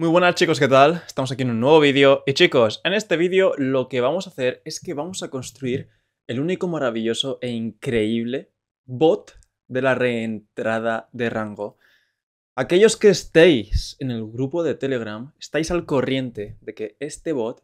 Muy buenas chicos, ¿qué tal? Estamos aquí en un nuevo vídeo y chicos, en este vídeo lo que vamos a hacer es que vamos a construir el único maravilloso e increíble bot de la reentrada de rango. Aquellos que estéis en el grupo de Telegram, estáis al corriente de que este bot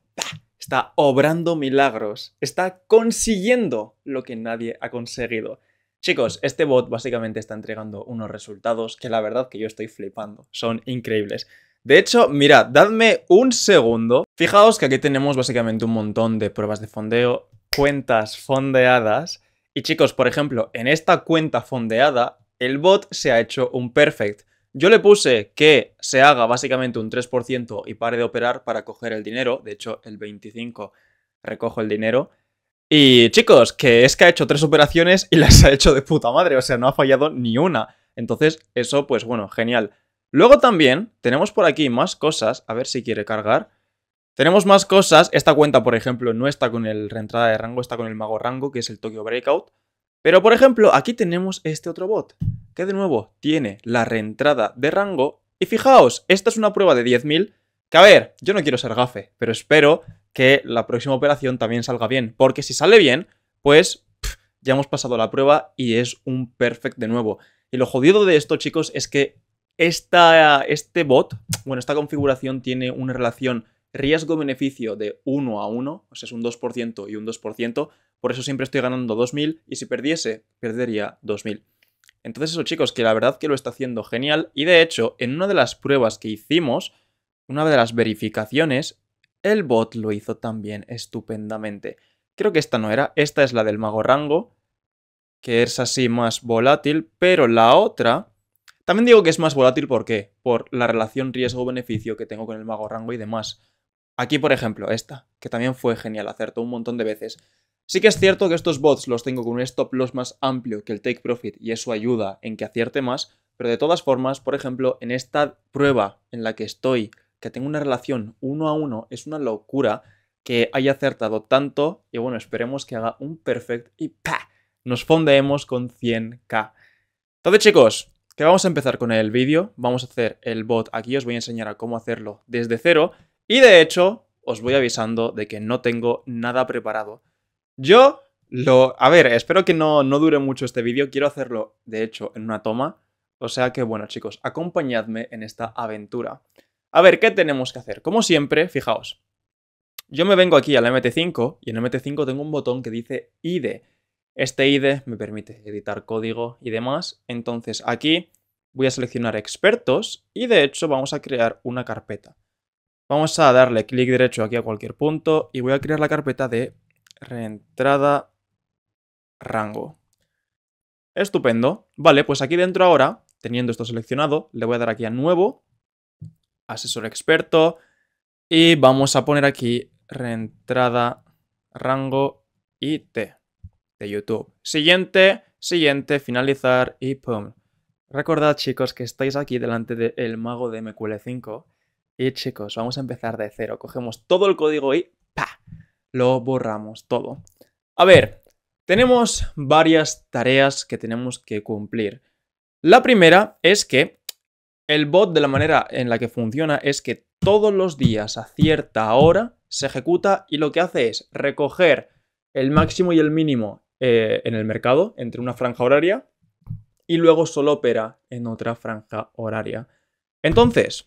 está obrando milagros, está consiguiendo lo que nadie ha conseguido. Chicos, este bot básicamente está entregando unos resultados que la verdad que yo estoy flipando, son increíbles. De hecho, mirad, dadme un segundo. Fijaos que aquí tenemos básicamente un montón de pruebas de fondeo, cuentas fondeadas. Y chicos, por ejemplo, en esta cuenta fondeada, el bot se ha hecho un perfect. Yo le puse que se haga básicamente un 3% y pare de operar para coger el dinero. De hecho, el 25 recojo el dinero. Y chicos, que es que ha hecho tres operaciones y las ha hecho de puta madre. O sea, no ha fallado ni una. Entonces, eso, pues bueno, genial. Luego también tenemos por aquí más cosas, a ver si quiere cargar. Tenemos más cosas, esta cuenta por ejemplo no está con el reentrada de rango, está con el mago rango, que es el Tokyo Breakout. Pero por ejemplo, aquí tenemos este otro bot, que de nuevo tiene la reentrada de rango. Y fijaos, esta es una prueba de 10.000, que a ver, yo no quiero ser gafe, pero espero que la próxima operación también salga bien. Porque si sale bien, pues ya hemos pasado la prueba y es un perfect de nuevo. Y lo jodido de esto, chicos, es que esta, este bot, bueno, esta configuración tiene una relación riesgo-beneficio de 1 a 1, o sea, es un 2% y un 2%, por eso siempre estoy ganando 2.000 y si perdiese, perdería 2.000. Entonces eso chicos, que la verdad que lo está haciendo genial y de hecho, en una de las pruebas que hicimos, una de las verificaciones, el bot lo hizo también estupendamente. Creo que esta no era, esta es la del mago rango, que es así más volátil, pero la otra también digo que es más volátil, porque Por la relación riesgo-beneficio que tengo con el mago rango y demás. Aquí, por ejemplo, esta, que también fue genial, acertó un montón de veces. Sí que es cierto que estos bots los tengo con un stop loss más amplio que el take profit y eso ayuda en que acierte más, pero de todas formas, por ejemplo, en esta prueba en la que estoy, que tengo una relación uno a uno, es una locura que haya acertado tanto y bueno, esperemos que haga un perfect y ¡pa! Nos fondeemos con 100k. Entonces chicos, que vamos a empezar con el vídeo, vamos a hacer el bot aquí, os voy a enseñar a cómo hacerlo desde cero y de hecho os voy avisando de que no tengo nada preparado. Yo lo... A ver, espero que no, no dure mucho este vídeo, quiero hacerlo de hecho en una toma, o sea que bueno chicos, acompañadme en esta aventura. A ver, ¿qué tenemos que hacer? Como siempre, fijaos, yo me vengo aquí a la MT5 y en MT5 tengo un botón que dice IDE. Este IDE me permite editar código y demás. Entonces aquí voy a seleccionar expertos y de hecho vamos a crear una carpeta. Vamos a darle clic derecho aquí a cualquier punto y voy a crear la carpeta de reentrada rango. Estupendo. Vale, pues aquí dentro ahora, teniendo esto seleccionado, le voy a dar aquí a nuevo, asesor experto y vamos a poner aquí reentrada rango IT de YouTube. Siguiente, siguiente, finalizar y pum. Recordad chicos que estáis aquí delante del mago de MQL5 y chicos, vamos a empezar de cero. Cogemos todo el código y ¡pa! Lo borramos todo. A ver, tenemos varias tareas que tenemos que cumplir. La primera es que el bot de la manera en la que funciona es que todos los días a cierta hora se ejecuta y lo que hace es recoger el máximo y el mínimo eh, en el mercado entre una franja horaria y luego solo opera en otra franja horaria. Entonces,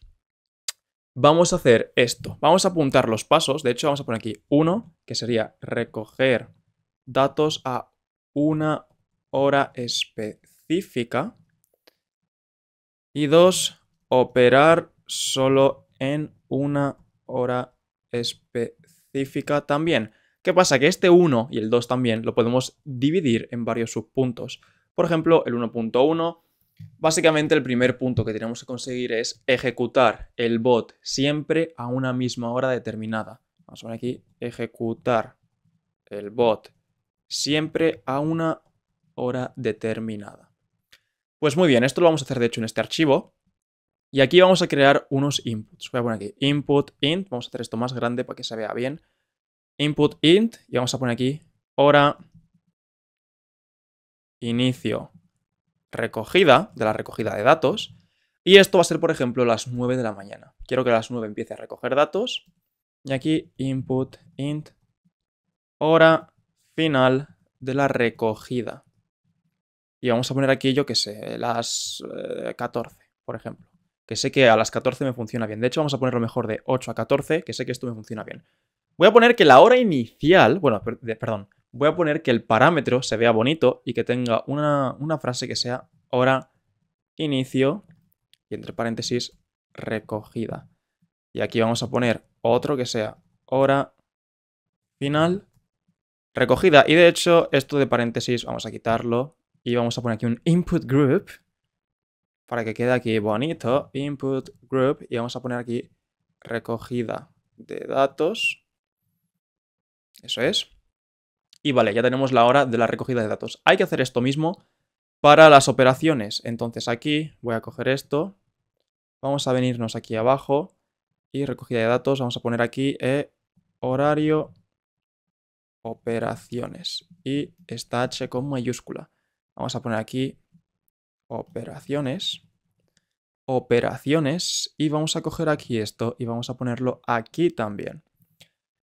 vamos a hacer esto. Vamos a apuntar los pasos. De hecho, vamos a poner aquí uno, que sería recoger datos a una hora específica. Y dos, operar solo en una hora específica también. ¿Qué pasa? Que este 1 y el 2 también lo podemos dividir en varios subpuntos. Por ejemplo, el 1.1, básicamente el primer punto que tenemos que conseguir es ejecutar el bot siempre a una misma hora determinada. Vamos a poner aquí, ejecutar el bot siempre a una hora determinada. Pues muy bien, esto lo vamos a hacer de hecho en este archivo. Y aquí vamos a crear unos inputs. Voy a poner aquí input int, vamos a hacer esto más grande para que se vea bien input int y vamos a poner aquí hora inicio recogida, de la recogida de datos. Y esto va a ser, por ejemplo, las 9 de la mañana. Quiero que a las 9 empiece a recoger datos. Y aquí input int hora final de la recogida. Y vamos a poner aquí, yo que sé, las 14, eh, por ejemplo. Que sé que a las 14 me funciona bien. De hecho, vamos a ponerlo mejor de 8 a 14, que sé que esto me funciona bien. Voy a poner que la hora inicial, bueno, perdón, voy a poner que el parámetro se vea bonito y que tenga una, frase que sea hora inicio y entre paréntesis recogida. Y aquí vamos a poner otro que sea hora final recogida. Y de hecho, esto de paréntesis vamos a quitarlo y vamos a poner aquí un input group para que quede aquí bonito. Input group y vamos a poner aquí recogida de datos eso es. Y vale, ya tenemos la hora de la recogida de datos. Hay que hacer esto mismo para las operaciones. Entonces aquí voy a coger esto. Vamos a venirnos aquí abajo. Y recogida de datos, vamos a poner aquí eh, horario operaciones. Y está H con mayúscula. Vamos a poner aquí operaciones. Operaciones. Y vamos a coger aquí esto y vamos a ponerlo aquí también.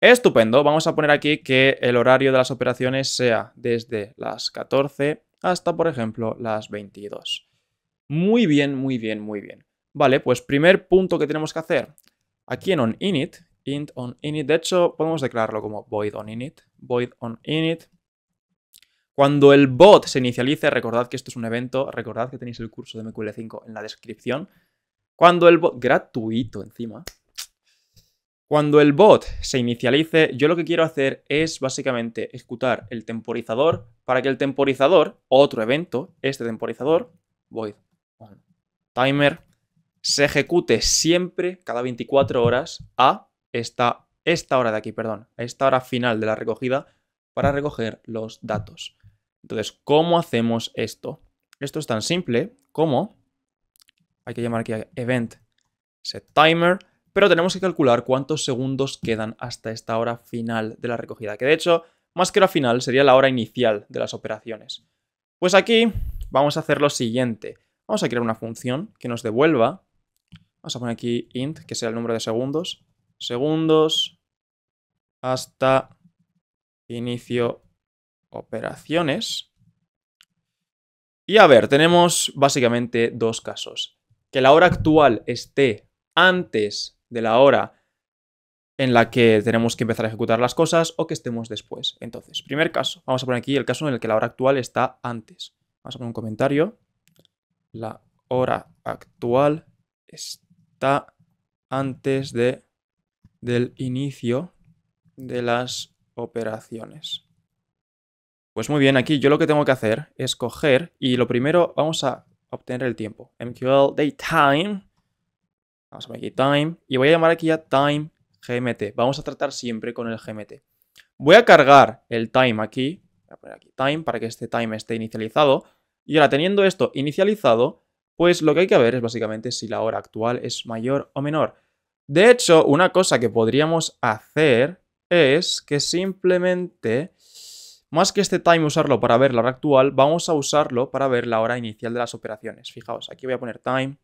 Estupendo, vamos a poner aquí que el horario de las operaciones sea desde las 14 hasta, por ejemplo, las 22. Muy bien, muy bien, muy bien. Vale, pues primer punto que tenemos que hacer aquí en onInit, int onInit, de hecho podemos declararlo como void onInit, void onInit. Cuando el bot se inicialice, recordad que esto es un evento, recordad que tenéis el curso de MQL5 en la descripción. Cuando el bot, gratuito encima, cuando el bot se inicialice, yo lo que quiero hacer es básicamente ejecutar el temporizador para que el temporizador, otro evento, este temporizador, void timer, se ejecute siempre cada 24 horas a esta, esta hora de aquí, perdón, a esta hora final de la recogida para recoger los datos. Entonces, ¿cómo hacemos esto? Esto es tan simple como, hay que llamar aquí event set timer, pero tenemos que calcular cuántos segundos quedan hasta esta hora final de la recogida, que de hecho, más que la final, sería la hora inicial de las operaciones. Pues aquí vamos a hacer lo siguiente. Vamos a crear una función que nos devuelva, vamos a poner aquí int, que sea el número de segundos, segundos hasta inicio operaciones. Y a ver, tenemos básicamente dos casos. Que la hora actual esté antes de la hora en la que tenemos que empezar a ejecutar las cosas o que estemos después. Entonces, primer caso, vamos a poner aquí el caso en el que la hora actual está antes. Vamos a poner un comentario. La hora actual está antes de, del inicio de las operaciones. Pues muy bien, aquí yo lo que tengo que hacer es coger y lo primero vamos a obtener el tiempo. MQL DateTime Vamos a poner aquí time. Y voy a llamar aquí a time GMT. Vamos a tratar siempre con el GMT. Voy a cargar el time aquí. Voy a poner aquí time para que este time esté inicializado. Y ahora teniendo esto inicializado, pues lo que hay que ver es básicamente si la hora actual es mayor o menor. De hecho, una cosa que podríamos hacer es que simplemente, más que este time usarlo para ver la hora actual, vamos a usarlo para ver la hora inicial de las operaciones. Fijaos, aquí voy a poner time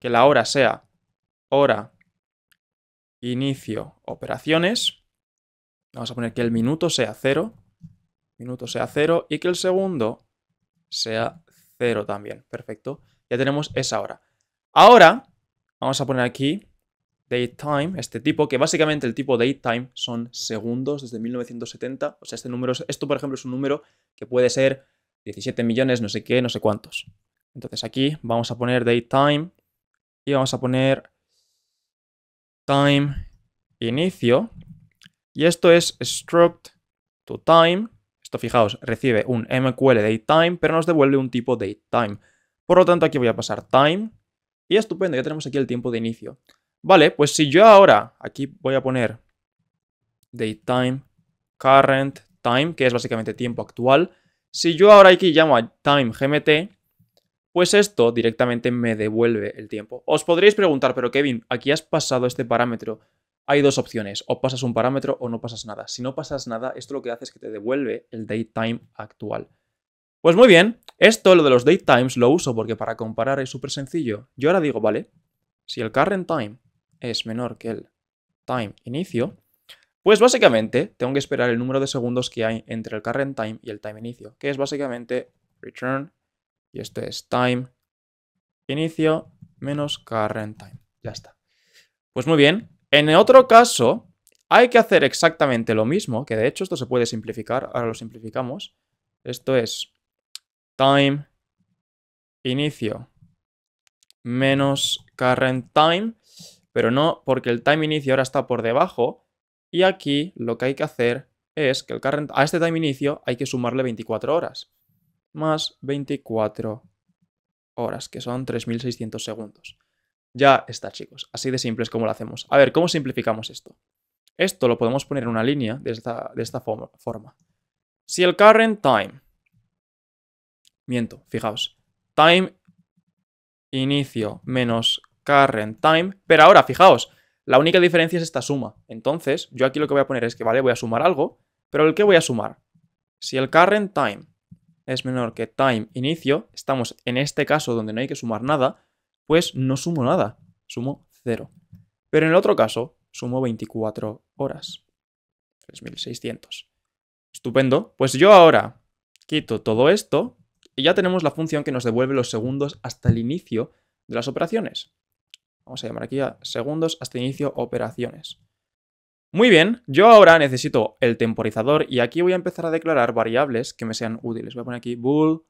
que la hora sea hora, inicio, operaciones. Vamos a poner que el minuto sea 0, minuto sea 0 y que el segundo sea 0 también. Perfecto. Ya tenemos esa hora. Ahora vamos a poner aquí time, este tipo, que básicamente el tipo time son segundos desde 1970. O sea, este número, esto por ejemplo es un número que puede ser 17 millones, no sé qué, no sé cuántos. Entonces aquí vamos a poner DateTime vamos a poner time inicio. Y esto es struct to time. Esto, fijaos, recibe un MQL time pero nos devuelve un tipo time Por lo tanto, aquí voy a pasar time. Y estupendo, ya tenemos aquí el tiempo de inicio. Vale, pues si yo ahora aquí voy a poner time current time, que es básicamente tiempo actual. Si yo ahora aquí llamo a time gmt, pues esto directamente me devuelve el tiempo. Os podréis preguntar, pero Kevin, aquí has pasado este parámetro. Hay dos opciones, o pasas un parámetro o no pasas nada. Si no pasas nada, esto lo que hace es que te devuelve el time actual. Pues muy bien, esto, lo de los times lo uso porque para comparar es súper sencillo. Yo ahora digo, vale, si el current time es menor que el time inicio, pues básicamente tengo que esperar el número de segundos que hay entre el current time y el time inicio, que es básicamente return y esto es time inicio menos current time. Ya está. Pues muy bien. En otro caso, hay que hacer exactamente lo mismo, que de hecho esto se puede simplificar, ahora lo simplificamos. Esto es time inicio menos current time, pero no porque el time inicio ahora está por debajo y aquí lo que hay que hacer es que el a este time inicio hay que sumarle 24 horas más 24 horas, que son 3.600 segundos. Ya está, chicos. Así de simple es como lo hacemos. A ver, ¿cómo simplificamos esto? Esto lo podemos poner en una línea de esta, de esta forma. Si el current time... Miento, fijaos. Time inicio menos current time. Pero ahora, fijaos, la única diferencia es esta suma. Entonces, yo aquí lo que voy a poner es que, vale, voy a sumar algo, pero ¿el qué voy a sumar? Si el current time es menor que time inicio, estamos en este caso donde no hay que sumar nada, pues no sumo nada, sumo 0. Pero en el otro caso, sumo 24 horas, 3600. Estupendo. Pues yo ahora quito todo esto y ya tenemos la función que nos devuelve los segundos hasta el inicio de las operaciones. Vamos a llamar aquí a segundos hasta inicio operaciones. Muy bien, yo ahora necesito el temporizador y aquí voy a empezar a declarar variables que me sean útiles. Voy a poner aquí bool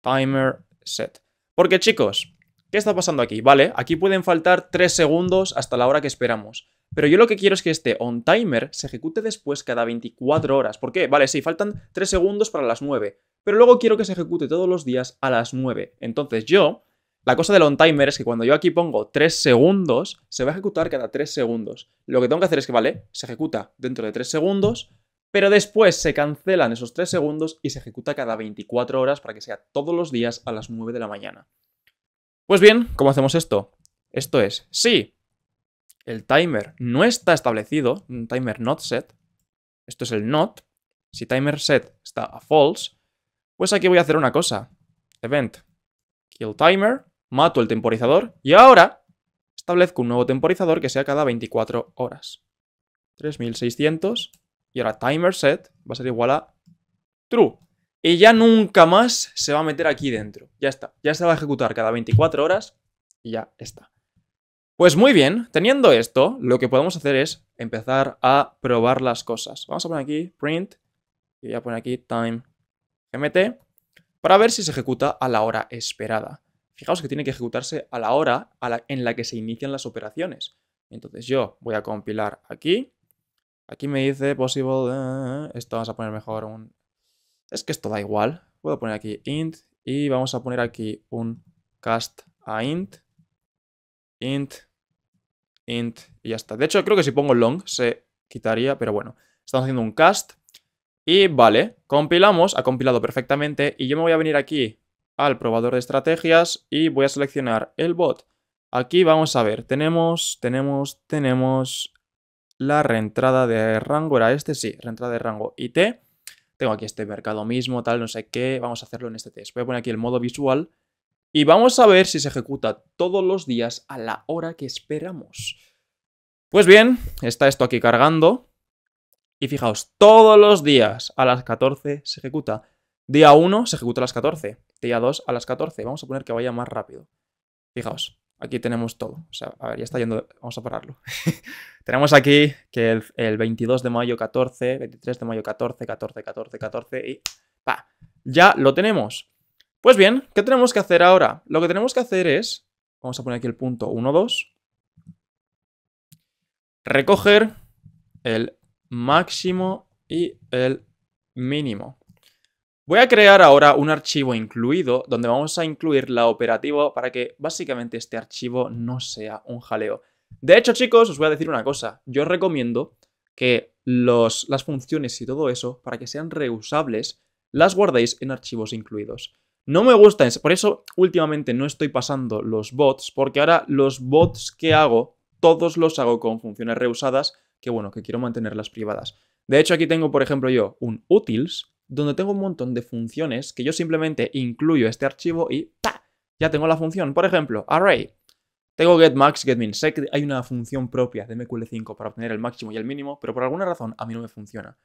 timer set. Porque chicos, ¿qué está pasando aquí? Vale, aquí pueden faltar 3 segundos hasta la hora que esperamos. Pero yo lo que quiero es que este on timer se ejecute después cada 24 horas. ¿Por qué? Vale, sí, faltan 3 segundos para las 9. Pero luego quiero que se ejecute todos los días a las 9. Entonces yo la cosa del on-timer es que cuando yo aquí pongo 3 segundos, se va a ejecutar cada 3 segundos. Lo que tengo que hacer es que, vale, se ejecuta dentro de 3 segundos, pero después se cancelan esos 3 segundos y se ejecuta cada 24 horas para que sea todos los días a las 9 de la mañana. Pues bien, ¿cómo hacemos esto? Esto es, si el timer no está establecido, un timer not set, esto es el not, si timer set está a false, pues aquí voy a hacer una cosa, event kill timer, mato el temporizador y ahora establezco un nuevo temporizador que sea cada 24 horas. 3600 y ahora timer set va a ser igual a true. Y ya nunca más se va a meter aquí dentro. Ya está, ya se va a ejecutar cada 24 horas y ya está. Pues muy bien, teniendo esto, lo que podemos hacer es empezar a probar las cosas. Vamos a poner aquí print y voy a poner aquí time GMT para ver si se ejecuta a la hora esperada. Fijaos que tiene que ejecutarse a la hora en la que se inician las operaciones. Entonces yo voy a compilar aquí. Aquí me dice posible eh, esto vamos a poner mejor un... Es que esto da igual. Puedo poner aquí int y vamos a poner aquí un cast a int. Int. Int. Y ya está. De hecho, creo que si pongo long se quitaría, pero bueno. Estamos haciendo un cast. Y vale, compilamos, ha compilado perfectamente. Y yo me voy a venir aquí al probador de estrategias y voy a seleccionar el bot. Aquí vamos a ver, tenemos, tenemos, tenemos la reentrada de rango, era este, sí, reentrada de rango IT. Tengo aquí este mercado mismo, tal, no sé qué, vamos a hacerlo en este test. Voy a poner aquí el modo visual y vamos a ver si se ejecuta todos los días a la hora que esperamos. Pues bien, está esto aquí cargando y fijaos, todos los días a las 14 se ejecuta. Día 1 se ejecuta a las 14 día 2 a las 14. Vamos a poner que vaya más rápido. Fijaos, aquí tenemos todo. O sea, a ver, ya está yendo, vamos a pararlo. tenemos aquí que el, el, 22 de mayo 14, 23 de mayo 14, 14, 14, 14 y ¡pa! Ya lo tenemos. Pues bien, ¿qué tenemos que hacer ahora? Lo que tenemos que hacer es, vamos a poner aquí el punto 1, 2, recoger el máximo y el mínimo. Voy a crear ahora un archivo incluido donde vamos a incluir la operativa para que básicamente este archivo no sea un jaleo. De hecho, chicos, os voy a decir una cosa. Yo recomiendo que las funciones y todo eso, para que sean reusables, las guardéis en archivos incluidos. No me eso, por eso últimamente no estoy pasando los bots, porque ahora los bots que hago, todos los hago con funciones reusadas, que bueno, que quiero mantenerlas privadas. De hecho, aquí tengo, por ejemplo, yo un utils, donde tengo un montón de funciones que yo simplemente incluyo este archivo y Ya tengo la función. Por ejemplo, array. Tengo getMax, getMin. Sé que hay una función propia de MQL5 para obtener el máximo y el mínimo, pero por alguna razón a mí no me funciona.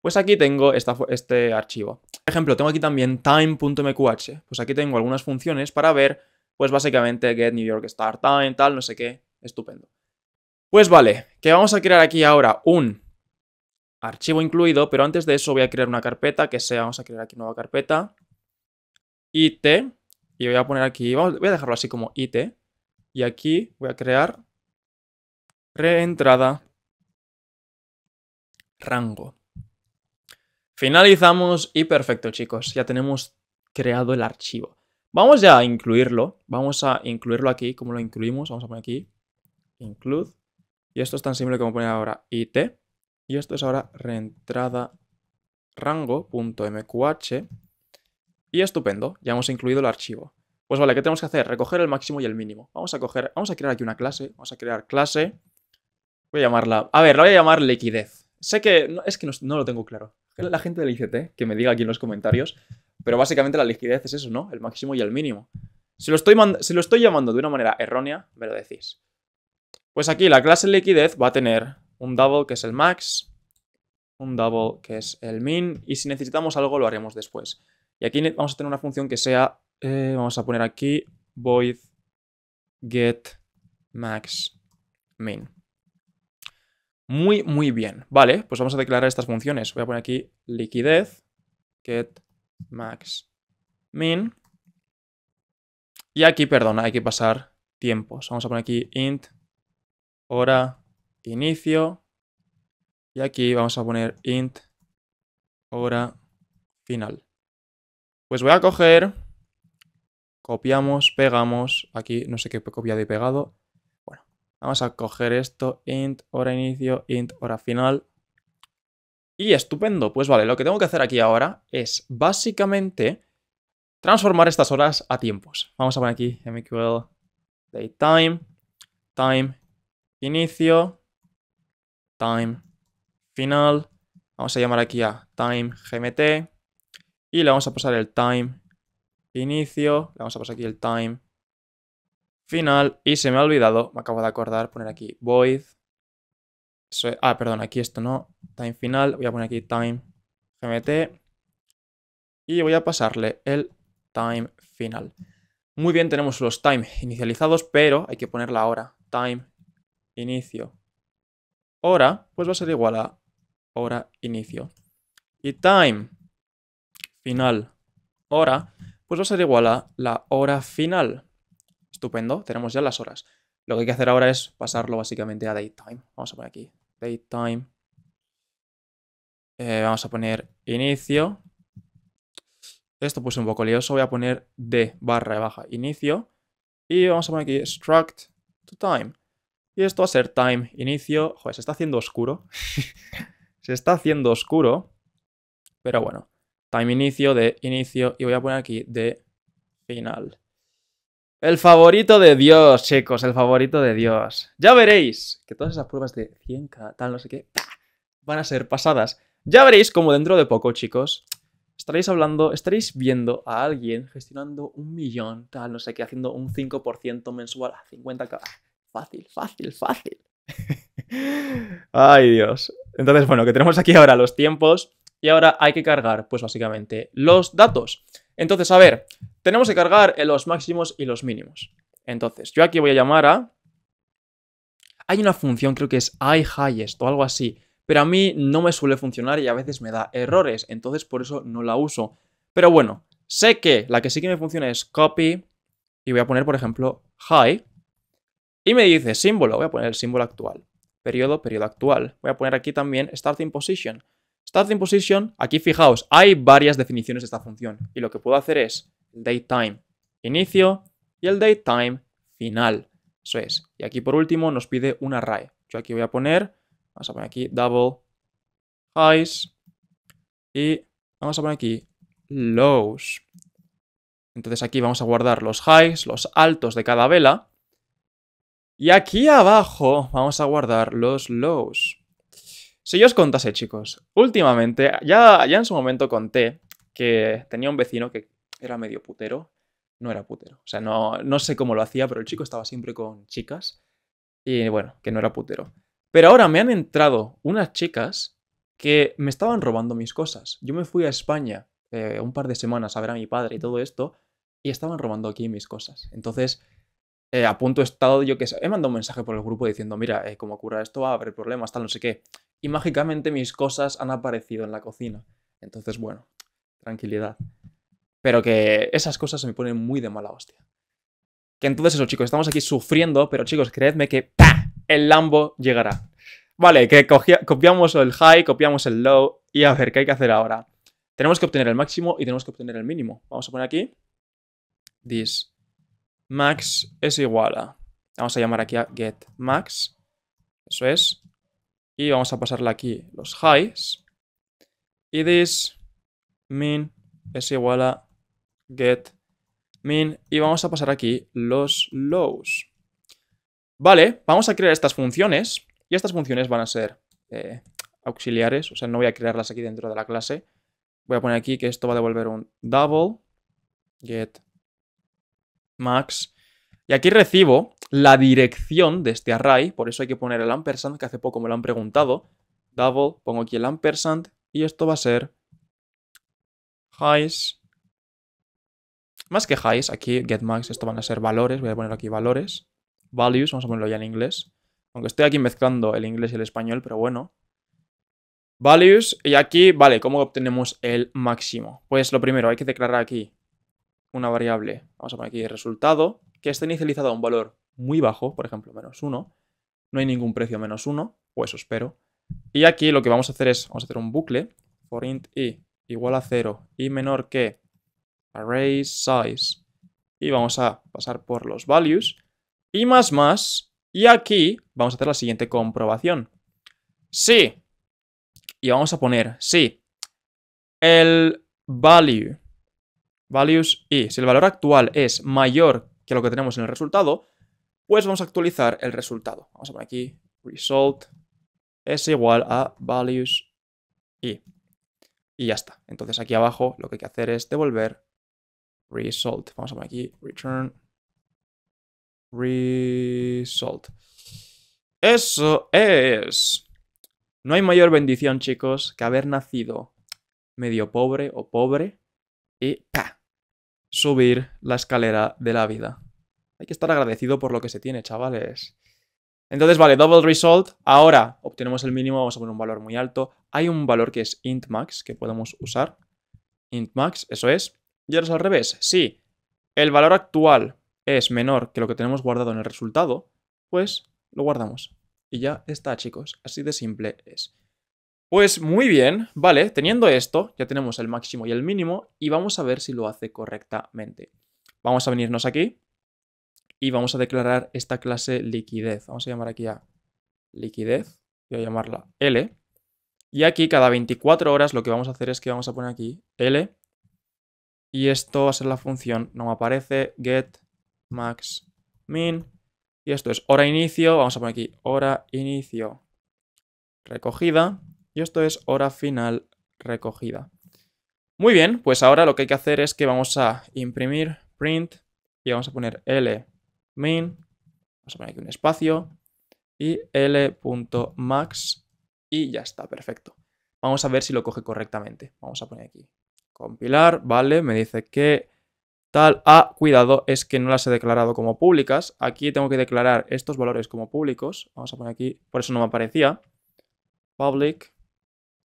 Pues aquí tengo esta, este archivo. Por ejemplo, tengo aquí también time.mqh. Pues aquí tengo algunas funciones para ver, pues básicamente get New York start Time, tal, no sé qué. Estupendo. Pues vale, que vamos a crear aquí ahora un archivo incluido, pero antes de eso voy a crear una carpeta que sea, vamos a crear aquí nueva carpeta, IT, y voy a poner aquí, voy a dejarlo así como IT, y aquí voy a crear reentrada rango. Finalizamos y perfecto chicos, ya tenemos creado el archivo. Vamos ya a incluirlo, vamos a incluirlo aquí, como lo incluimos, vamos a poner aquí, include, y esto es tan simple como poner ahora IT, y esto es ahora reentrada rango.mqh. Y estupendo, ya hemos incluido el archivo. Pues vale, ¿qué tenemos que hacer? Recoger el máximo y el mínimo. Vamos a coger, vamos a crear aquí una clase, vamos a crear clase. Voy a llamarla, a ver, la voy a llamar liquidez. Sé que, no, es que no, lo tengo claro. La gente del ICT, que me diga aquí en los comentarios, pero básicamente la liquidez es eso, ¿no? El máximo y el mínimo. Si lo estoy, si lo estoy llamando de una manera errónea, me lo decís. Pues aquí la clase liquidez va a tener un double que es el max, un double que es el min, y si necesitamos algo lo haremos después. Y aquí vamos a tener una función que sea, eh, vamos a poner aquí void get max min. Muy, muy bien. Vale, pues vamos a declarar estas funciones. Voy a poner aquí liquidez, get max min. Y aquí, perdona, hay que pasar tiempos. Vamos a poner aquí int hora inicio. Y aquí vamos a poner int hora final. Pues voy a coger, copiamos, pegamos, aquí no sé qué he copiado y pegado. Bueno, vamos a coger esto, int hora inicio, int hora final. Y estupendo, pues vale, lo que tengo que hacer aquí ahora es básicamente transformar estas horas a tiempos. Vamos a poner aquí MQL time time, inicio, time final. Vamos a llamar aquí a time gmt y le vamos a pasar el time inicio, le vamos a pasar aquí el time final y se me ha olvidado, me acabo de acordar, poner aquí void. ah, perdón, aquí esto no, time final, voy a poner aquí time gmt y voy a pasarle el time final. Muy bien, tenemos los time inicializados, pero hay que poner ahora, hora. Time, inicio, hora, pues va a ser igual a hora inicio. Y time, final, hora, pues va a ser igual a la hora final. Estupendo, tenemos ya las horas. Lo que hay que hacer ahora es pasarlo básicamente a time Vamos a poner aquí, daytime. Eh, vamos a poner inicio. Esto puse un poco lioso, voy a poner de barra de baja inicio. Y vamos a poner aquí struct to time. Y esto va a ser time, inicio. Joder, se está haciendo oscuro. se está haciendo oscuro. Pero bueno, time inicio de inicio. Y voy a poner aquí de final. El favorito de Dios, chicos, el favorito de Dios. Ya veréis que todas esas pruebas de 100k, tal, no sé qué, van a ser pasadas. Ya veréis como dentro de poco, chicos, estaréis hablando, estaréis viendo a alguien gestionando un millón, tal, no sé qué, haciendo un 5% mensual a 50k. Fácil, fácil, fácil. Ay Dios. Entonces, bueno, que tenemos aquí ahora los tiempos y ahora hay que cargar, pues básicamente, los datos. Entonces, a ver, tenemos que cargar los máximos y los mínimos. Entonces, yo aquí voy a llamar a... Hay una función, creo que es iHighest o algo así, pero a mí no me suele funcionar y a veces me da errores, entonces por eso no la uso. Pero bueno, sé que la que sí que me funciona es copy y voy a poner, por ejemplo, high y me dice símbolo, voy a poner el símbolo actual. Periodo, periodo actual. Voy a poner aquí también starting position. Starting position, aquí fijaos, hay varias definiciones de esta función. Y lo que puedo hacer es el time, inicio y el time, final. Eso es. Y aquí por último nos pide un array. Yo aquí voy a poner, vamos a poner aquí double highs y vamos a poner aquí lows. Entonces aquí vamos a guardar los highs, los altos de cada vela y aquí abajo vamos a guardar los lows. Si yo os contase, chicos, últimamente, ya, ya en su momento conté que tenía un vecino que era medio putero. No era putero. O sea, no, no sé cómo lo hacía, pero el chico estaba siempre con chicas. Y bueno, que no era putero. Pero ahora me han entrado unas chicas que me estaban robando mis cosas. Yo me fui a España eh, un par de semanas a ver a mi padre y todo esto, y estaban robando aquí mis cosas. Entonces, eh, a punto he estado, yo que sé, he mandado un mensaje por el grupo diciendo, mira, ¿cómo eh, como cura esto va a haber problemas, tal, no sé qué. Y mágicamente mis cosas han aparecido en la cocina. Entonces, bueno, tranquilidad. Pero que esas cosas se me ponen muy de mala hostia. Que entonces eso, chicos, estamos aquí sufriendo, pero chicos, creedme que ¡pah! el Lambo llegará. Vale, que copiamos el high, copiamos el low y a ver, ¿qué hay que hacer ahora? Tenemos que obtener el máximo y tenemos que obtener el mínimo. Vamos a poner aquí this max es igual a. Vamos a llamar aquí a get max. Eso es. Y vamos a pasarle aquí los highs. Y this min es igual a get min. Y vamos a pasar aquí los lows. Vale, vamos a crear estas funciones. Y estas funciones van a ser eh, auxiliares. O sea, no voy a crearlas aquí dentro de la clase. Voy a poner aquí que esto va a devolver un double get max. Y aquí recibo la dirección de este array, por eso hay que poner el ampersand, que hace poco me lo han preguntado. Double, pongo aquí el ampersand, y esto va a ser highs. Más que highs, aquí getMax, esto van a ser valores, voy a poner aquí valores. Values, vamos a ponerlo ya en inglés. Aunque estoy aquí mezclando el inglés y el español, pero bueno. Values, y aquí, vale, ¿cómo obtenemos el máximo? Pues lo primero, hay que declarar aquí una variable, vamos a poner aquí resultado, que esté inicializado a un valor muy bajo, por ejemplo, menos 1. No hay ningún precio menos 1, o eso espero. Y aquí lo que vamos a hacer es, vamos a hacer un bucle, for int i igual a 0 y menor que array size. Y vamos a pasar por los values y más más. Y aquí vamos a hacer la siguiente comprobación. Sí. Y vamos a poner, sí, el value values y. Si el valor actual es mayor que lo que tenemos en el resultado, pues vamos a actualizar el resultado. Vamos a poner aquí result es igual a values y. Y ya está. Entonces aquí abajo lo que hay que hacer es devolver result. Vamos a poner aquí return result. Eso es. No hay mayor bendición, chicos, que haber nacido medio pobre o pobre subir la escalera de la vida. Hay que estar agradecido por lo que se tiene, chavales. Entonces, vale, double result. Ahora obtenemos el mínimo, vamos a poner un valor muy alto. Hay un valor que es int max que podemos usar. Int max, eso es. Y ahora es al revés. Si el valor actual es menor que lo que tenemos guardado en el resultado, pues lo guardamos. Y ya está, chicos. Así de simple es. Pues muy bien, vale, teniendo esto, ya tenemos el máximo y el mínimo y vamos a ver si lo hace correctamente. Vamos a venirnos aquí y vamos a declarar esta clase liquidez. Vamos a llamar aquí a liquidez, voy a llamarla L. Y aquí cada 24 horas lo que vamos a hacer es que vamos a poner aquí L y esto va a ser la función, no me aparece, get max min y esto es hora inicio, vamos a poner aquí hora inicio recogida y esto es hora final recogida. Muy bien, pues ahora lo que hay que hacer es que vamos a imprimir print y vamos a poner L min, vamos a poner aquí un espacio y L.max y ya está, perfecto. Vamos a ver si lo coge correctamente. Vamos a poner aquí compilar, vale, me dice que tal, ah, cuidado, es que no las he declarado como públicas. Aquí tengo que declarar estos valores como públicos. Vamos a poner aquí, por eso no me aparecía. Public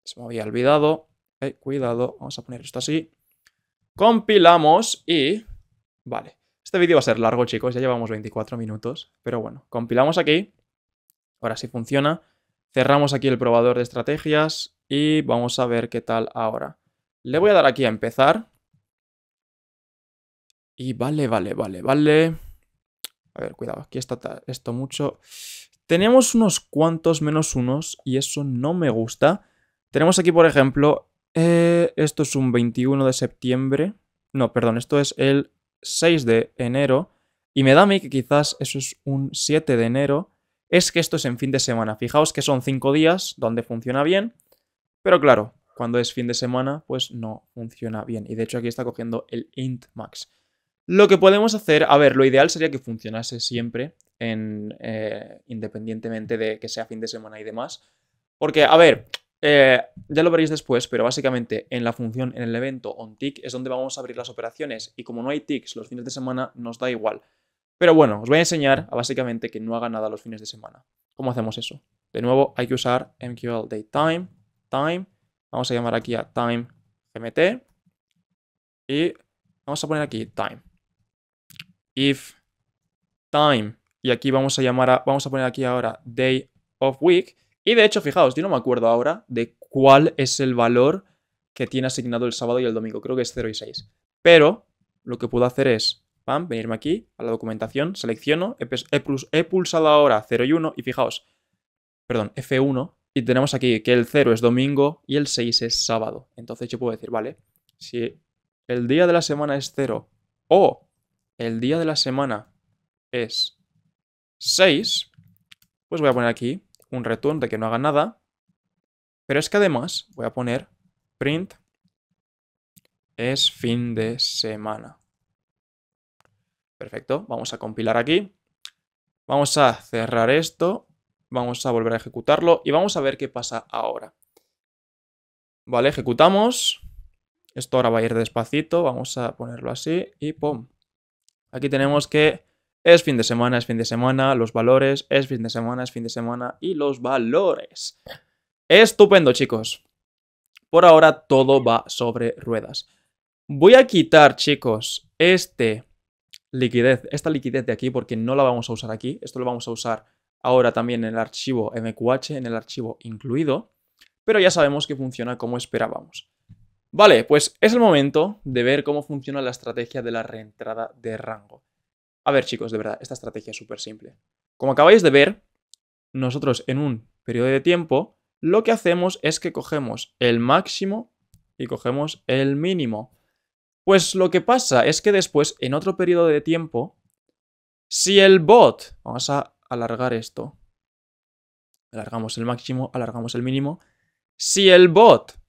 se me había olvidado. Eh, cuidado, vamos a poner esto así. Compilamos y... Vale, este vídeo va a ser largo, chicos, ya llevamos 24 minutos. Pero bueno, compilamos aquí. Ahora sí funciona. Cerramos aquí el probador de estrategias y vamos a ver qué tal ahora. Le voy a dar aquí a empezar. Y vale, vale, vale, vale. A ver, cuidado, aquí está esto mucho. Tenemos unos cuantos menos unos y eso no me gusta. Tenemos aquí, por ejemplo, eh, esto es un 21 de septiembre. No, perdón, esto es el 6 de enero. Y me da a mí que quizás eso es un 7 de enero. Es que esto es en fin de semana. Fijaos que son 5 días donde funciona bien. Pero claro, cuando es fin de semana, pues no funciona bien. Y de hecho aquí está cogiendo el int max. Lo que podemos hacer, a ver, lo ideal sería que funcionase siempre, eh, independientemente de que sea fin de semana y demás. Porque, a ver, eh, ya lo veréis después, pero básicamente en la función, en el evento on tick es donde vamos a abrir las operaciones y como no hay ticks los fines de semana nos da igual. Pero bueno, os voy a enseñar a básicamente que no haga nada los fines de semana. ¿Cómo hacemos eso? De nuevo hay que usar MQL DateTime, time, vamos a llamar aquí a time gmt. y vamos a poner aquí time. If time y aquí vamos a llamar vamos a poner aquí ahora day of week y de hecho, fijaos, yo no me acuerdo ahora de cuál es el valor que tiene asignado el sábado y el domingo. Creo que es 0 y 6. Pero lo que puedo hacer es, pam, venirme aquí a la documentación, selecciono, he, he pulsado ahora 0 y 1 y fijaos, perdón, F1 y tenemos aquí que el 0 es domingo y el 6 es sábado. Entonces yo puedo decir, vale, si el día de la semana es 0 o el día de la semana es 6, pues voy a poner aquí un return de que no haga nada. Pero es que además voy a poner print es fin de semana. Perfecto, vamos a compilar aquí. Vamos a cerrar esto, vamos a volver a ejecutarlo y vamos a ver qué pasa ahora. Vale, ejecutamos. Esto ahora va a ir despacito, vamos a ponerlo así y ¡pum! Aquí tenemos que es fin de semana, es fin de semana, los valores, es fin de semana, es fin de semana y los valores. Estupendo, chicos. Por ahora todo va sobre ruedas. Voy a quitar, chicos, este liquidez, esta liquidez de aquí porque no la vamos a usar aquí. Esto lo vamos a usar ahora también en el archivo MQH, en el archivo incluido. Pero ya sabemos que funciona como esperábamos. Vale, pues es el momento de ver cómo funciona la estrategia de la reentrada de rango. A ver chicos, de verdad, esta estrategia es súper simple. Como acabáis de ver, nosotros en un periodo de tiempo, lo que hacemos es que cogemos el máximo y cogemos el mínimo. Pues lo que pasa es que después, en otro periodo de tiempo, si el bot, vamos a alargar esto, alargamos el máximo, alargamos el mínimo, si el bot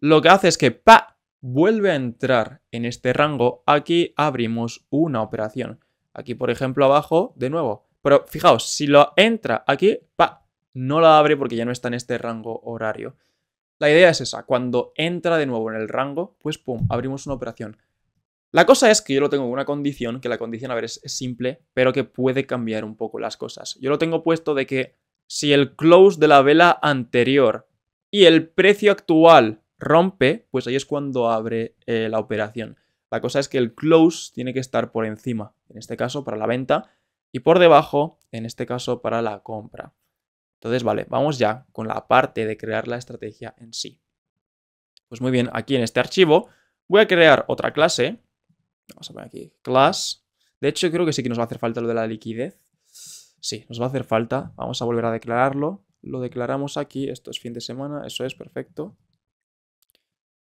lo que hace es que pa, vuelve a entrar en este rango, aquí abrimos una operación. Aquí, por ejemplo, abajo, de nuevo. Pero fijaos, si lo entra aquí, pa, no la abre porque ya no está en este rango horario. La idea es esa, cuando entra de nuevo en el rango, pues pum, abrimos una operación. La cosa es que yo lo tengo en una condición, que la condición, a ver, es, simple, pero que puede cambiar un poco las cosas. Yo lo tengo puesto de que si el close de la vela anterior y el precio actual rompe, pues ahí es cuando abre eh, la operación. La cosa es que el close tiene que estar por encima, en este caso para la venta, y por debajo, en este caso para la compra. Entonces, vale, vamos ya con la parte de crear la estrategia en sí. Pues muy bien, aquí en este archivo voy a crear otra clase. Vamos a poner aquí class. De hecho, creo que sí que nos va a hacer falta lo de la liquidez. Sí, nos va a hacer falta. Vamos a volver a declararlo. Lo declaramos aquí. Esto es fin de semana. Eso es perfecto.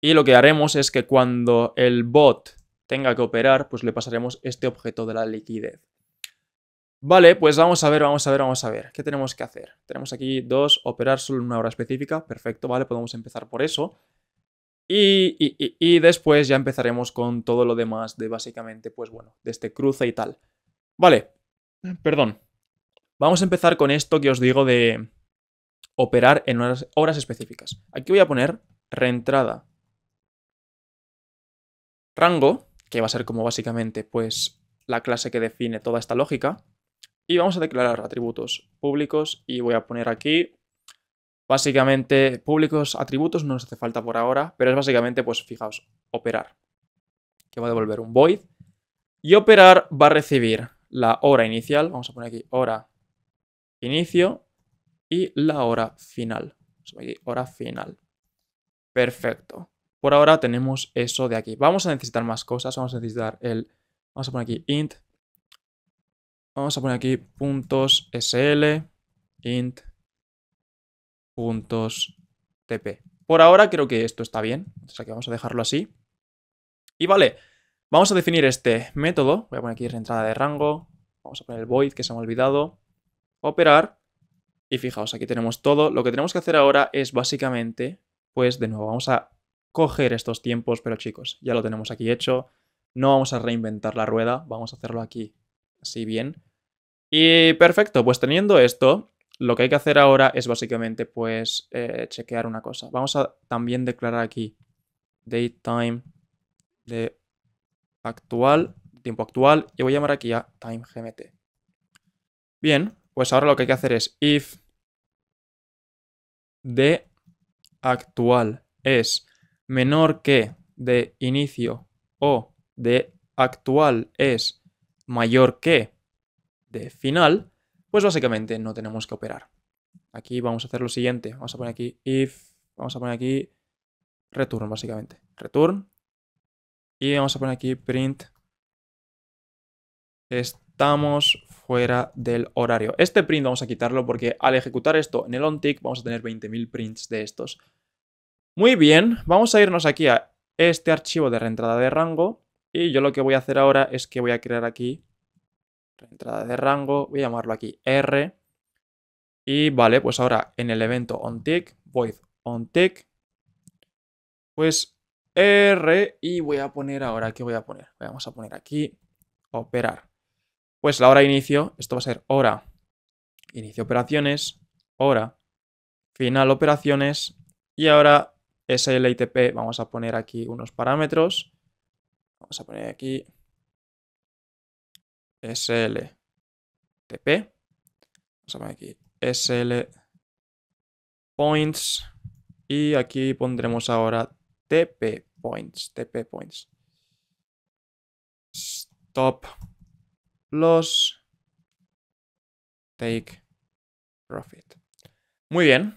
Y lo que haremos es que cuando el bot tenga que operar, pues le pasaremos este objeto de la liquidez. Vale, pues vamos a ver, vamos a ver, vamos a ver. ¿Qué tenemos que hacer? Tenemos aquí dos, operar solo en una hora específica. Perfecto, vale, podemos empezar por eso. Y, después ya empezaremos con todo lo demás de básicamente, pues bueno, de este cruce y tal. Vale, perdón. Vamos a empezar con esto que os digo de operar en horas, horas específicas. Aquí voy a poner reentrada rango, que va a ser como básicamente pues la clase que define toda esta lógica. Y vamos a declarar atributos públicos y voy a poner aquí básicamente públicos atributos, no nos hace falta por ahora, pero es básicamente pues fijaos, operar, que va a devolver un void. Y operar va a recibir la hora inicial, vamos a poner aquí hora inicio y la hora final. hora final. Perfecto. Por ahora tenemos eso de aquí. Vamos a necesitar más cosas. Vamos a necesitar el... Vamos a poner aquí int. Vamos a poner aquí puntos sl int puntos tp. Por ahora creo que esto está bien. O sea que vamos a dejarlo así. Y vale, vamos a definir este método. Voy a poner aquí entrada de rango. Vamos a poner el void que se me ha olvidado. Operar. Y fijaos, aquí tenemos todo. Lo que tenemos que hacer ahora es básicamente, pues de nuevo, vamos a coger estos tiempos, pero chicos, ya lo tenemos aquí hecho. No vamos a reinventar la rueda, vamos a hacerlo aquí así bien. Y perfecto, pues teniendo esto, lo que hay que hacer ahora es básicamente pues eh, chequear una cosa. Vamos a también declarar aquí datetime de actual, tiempo actual, y voy a llamar aquí a gmt Bien, pues ahora lo que hay que hacer es if de actual es menor que de inicio o de actual es mayor que de final, pues básicamente no tenemos que operar. Aquí vamos a hacer lo siguiente. Vamos a poner aquí if, vamos a poner aquí return básicamente. Return. Y vamos a poner aquí print. Estamos fuera del horario. Este print vamos a quitarlo porque al ejecutar esto en el OnTick vamos a tener 20.000 prints de estos. Muy bien, vamos a irnos aquí a este archivo de reentrada de rango y yo lo que voy a hacer ahora es que voy a crear aquí reentrada de rango, voy a llamarlo aquí R y vale, pues ahora en el evento onTick, void onTick, pues R y voy a poner ahora, ¿qué voy a poner? Vamos a poner aquí operar. Pues la hora inicio, esto va a ser hora, inicio operaciones, hora, final operaciones y ahora SLITP vamos a poner aquí unos parámetros. Vamos a poner aquí SLTP. Vamos a poner aquí SL points y aquí pondremos ahora TP points, TP points. Stop loss take profit. Muy bien,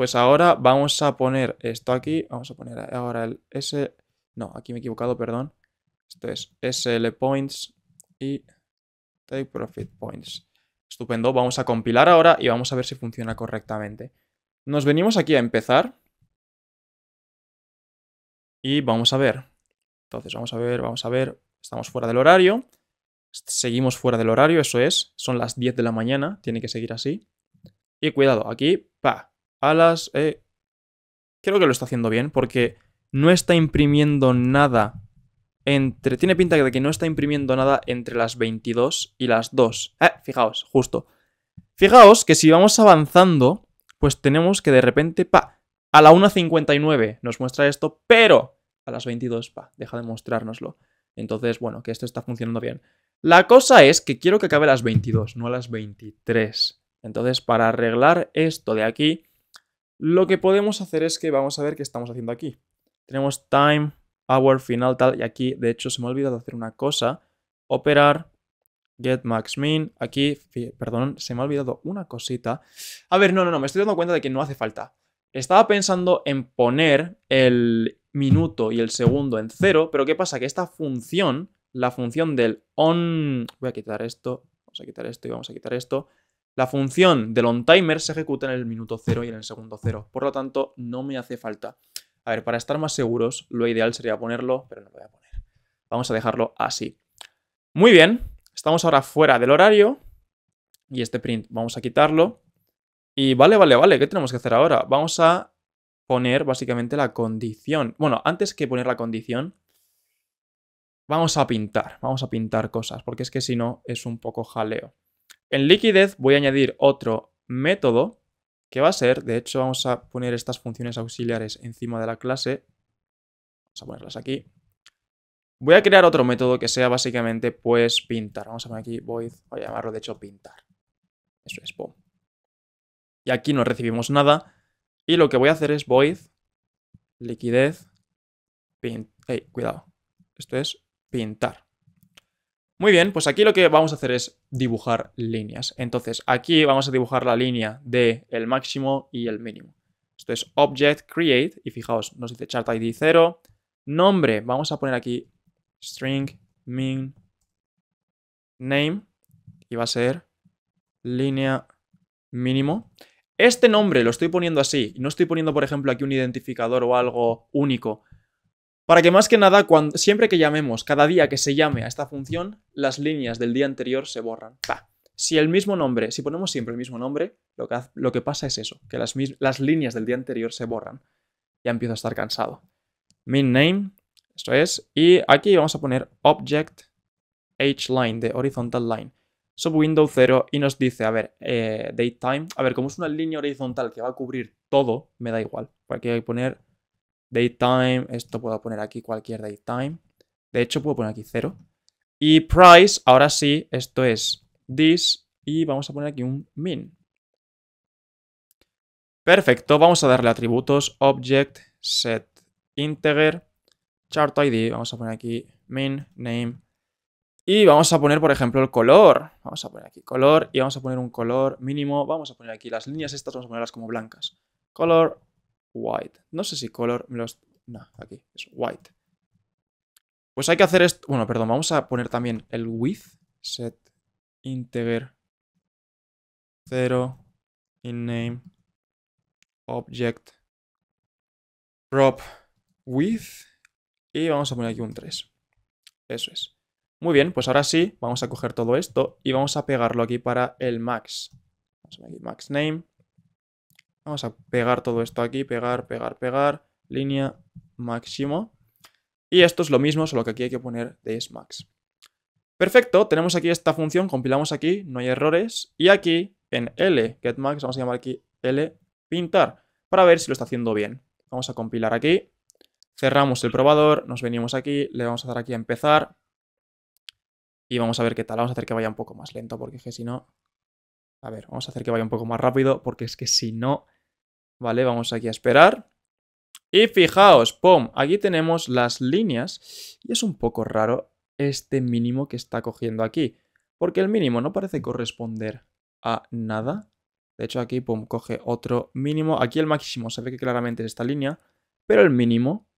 pues ahora vamos a poner esto aquí. Vamos a poner ahora el S. No, aquí me he equivocado, perdón. Esto es SL Points y Take Profit Points. Estupendo. Vamos a compilar ahora y vamos a ver si funciona correctamente. Nos venimos aquí a empezar. Y vamos a ver. Entonces, vamos a ver, vamos a ver. Estamos fuera del horario. Seguimos fuera del horario, eso es. Son las 10 de la mañana. Tiene que seguir así. Y cuidado, aquí, pa, Alas, eh, creo que lo está haciendo bien porque no está imprimiendo nada entre... Tiene pinta de que no está imprimiendo nada entre las 22 y las 2. Eh, fijaos, justo. Fijaos que si vamos avanzando, pues tenemos que de repente, pa, a la 1.59 nos muestra esto, pero a las 22, pa, deja de mostrárnoslo. Entonces, bueno, que esto está funcionando bien. La cosa es que quiero que acabe a las 22, no a las 23. Entonces, para arreglar esto de aquí, lo que podemos hacer es que vamos a ver qué estamos haciendo aquí. Tenemos time, hour, final, tal, y aquí, de hecho, se me ha olvidado hacer una cosa. Operar, get max min, aquí, perdón, se me ha olvidado una cosita. A ver, no, no, no, me estoy dando cuenta de que no hace falta. Estaba pensando en poner el minuto y el segundo en cero, pero ¿qué pasa? Que esta función, la función del on... Voy a quitar esto, vamos a quitar esto y vamos a quitar esto. La función del onTimer se ejecuta en el minuto 0 y en el segundo 0, por lo tanto no me hace falta. A ver, para estar más seguros, lo ideal sería ponerlo, pero no lo voy a poner. Vamos a dejarlo así. Muy bien, estamos ahora fuera del horario y este print vamos a quitarlo. Y vale, vale, vale, ¿qué tenemos que hacer ahora? Vamos a poner básicamente la condición. Bueno, antes que poner la condición, vamos a pintar, vamos a pintar cosas, porque es que si no es un poco jaleo. En liquidez voy a añadir otro método que va a ser, de hecho vamos a poner estas funciones auxiliares encima de la clase, vamos a ponerlas aquí. Voy a crear otro método que sea básicamente pues pintar, vamos a poner aquí void, voy a llamarlo de hecho pintar. Eso es, boom. Y aquí no recibimos nada y lo que voy a hacer es void liquidez pint, hey, cuidado, esto es pintar. Muy bien, pues aquí lo que vamos a hacer es dibujar líneas. Entonces, aquí vamos a dibujar la línea de el máximo y el mínimo. Esto es Object Create, y fijaos, nos dice chart ID 0. Nombre, vamos a poner aquí string min name, y va a ser línea mínimo. Este nombre lo estoy poniendo así, no estoy poniendo, por ejemplo, aquí un identificador o algo único, para que más que nada, siempre que llamemos, cada día que se llame a esta función, las líneas del día anterior se borran. Si el mismo nombre, si ponemos siempre el mismo nombre, lo que, pasa es eso, que las, líneas del día anterior se borran. Ya empiezo a estar cansado. Min name, esto es, y aquí vamos a poner object hline, de horizontal line. Subwindow 0 y nos dice, a ver, eh, date time. A ver, como es una línea horizontal que va a cubrir todo, me da igual. Aquí hay que poner Datetime, esto puedo poner aquí cualquier datetime. De hecho, puedo poner aquí cero. Y price, ahora sí, esto es this. Y vamos a poner aquí un min. Perfecto, vamos a darle atributos object set integer chart id, vamos a poner aquí min name y vamos a poner por ejemplo el color, vamos a poner aquí color y vamos a poner un color mínimo, vamos a poner aquí las líneas estas, vamos a ponerlas como blancas, color white. No sé si color... Me los... No, aquí, es white. Pues hay que hacer esto... Bueno, perdón, vamos a poner también el width. Set integer 0 in name object prop width y vamos a poner aquí un 3. Eso es. Muy bien, pues ahora sí, vamos a coger todo esto y vamos a pegarlo aquí para el max. Vamos a poner aquí max name Vamos a pegar todo esto aquí, pegar, pegar, pegar, línea, máximo. Y esto es lo mismo, solo que aquí hay que poner desmax, max. Perfecto, tenemos aquí esta función, compilamos aquí, no hay errores. Y aquí en L, getMax, vamos a llamar aquí L, pintar, para ver si lo está haciendo bien. Vamos a compilar aquí, cerramos el probador, nos venimos aquí, le vamos a dar aquí a empezar. Y vamos a ver qué tal, vamos a hacer que vaya un poco más lento, porque es que si no... A ver, vamos a hacer que vaya un poco más rápido, porque es que si no, ¿vale? Vamos aquí a esperar. Y fijaos, ¡pum! Aquí tenemos las líneas y es un poco raro este mínimo que está cogiendo aquí, porque el mínimo no parece corresponder a nada. De hecho aquí, pum, coge otro mínimo. Aquí el máximo se ve que claramente es esta línea, pero el mínimo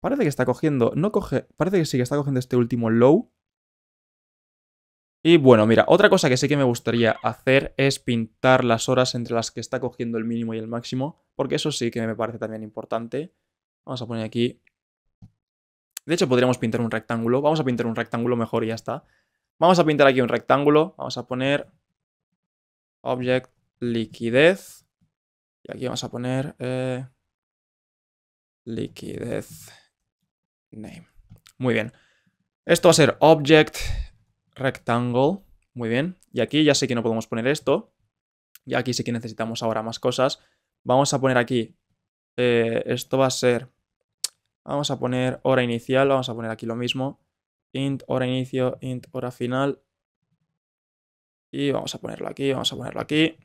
parece que está cogiendo, no coge, parece que sí que está cogiendo este último low, y bueno, mira, otra cosa que sí que me gustaría hacer es pintar las horas entre las que está cogiendo el mínimo y el máximo, porque eso sí que me parece también importante. Vamos a poner aquí... De hecho, podríamos pintar un rectángulo. Vamos a pintar un rectángulo mejor y ya está. Vamos a pintar aquí un rectángulo. Vamos a poner... Object liquidez. Y aquí vamos a poner... Eh, liquidez name. Muy bien. Esto va a ser object rectangle. Muy bien. Y aquí ya sé que no podemos poner esto. Y aquí sí que necesitamos ahora más cosas. Vamos a poner aquí. Eh, esto va a ser. Vamos a poner hora inicial. Vamos a poner aquí lo mismo. Int hora inicio, int hora final. Y vamos a ponerlo aquí, vamos a ponerlo aquí.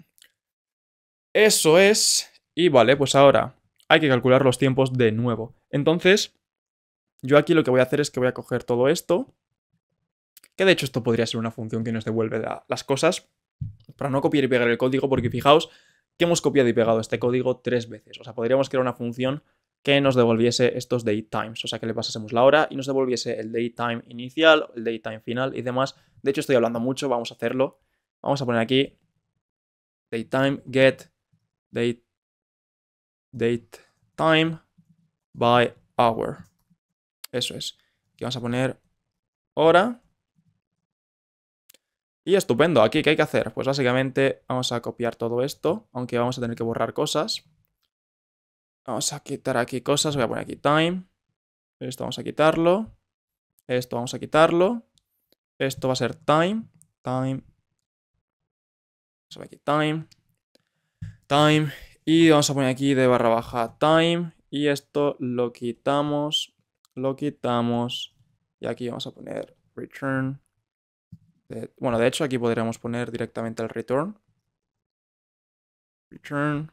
Eso es. Y vale, pues ahora hay que calcular los tiempos de nuevo. Entonces, yo aquí lo que voy a hacer es que voy a coger todo esto que de hecho esto podría ser una función que nos devuelve las cosas para no copiar y pegar el código, porque fijaos que hemos copiado y pegado este código tres veces. O sea, podríamos crear una función que nos devolviese estos date times, o sea, que le pasásemos la hora y nos devolviese el date time inicial, el date time final y demás. De hecho, estoy hablando mucho, vamos a hacerlo. Vamos a poner aquí date time get date date time by hour. Eso es. Aquí vamos a poner hora y estupendo, aquí, ¿qué hay que hacer? Pues básicamente vamos a copiar todo esto, aunque vamos a tener que borrar cosas. Vamos a quitar aquí cosas, voy a poner aquí time. Esto vamos a quitarlo. Esto vamos a quitarlo. Esto va a ser time. Time. Vamos a poner aquí time. Time. Y vamos a poner aquí de barra baja time. Y esto lo quitamos. Lo quitamos. Y aquí vamos a poner return bueno, de hecho aquí podríamos poner directamente el return. Return.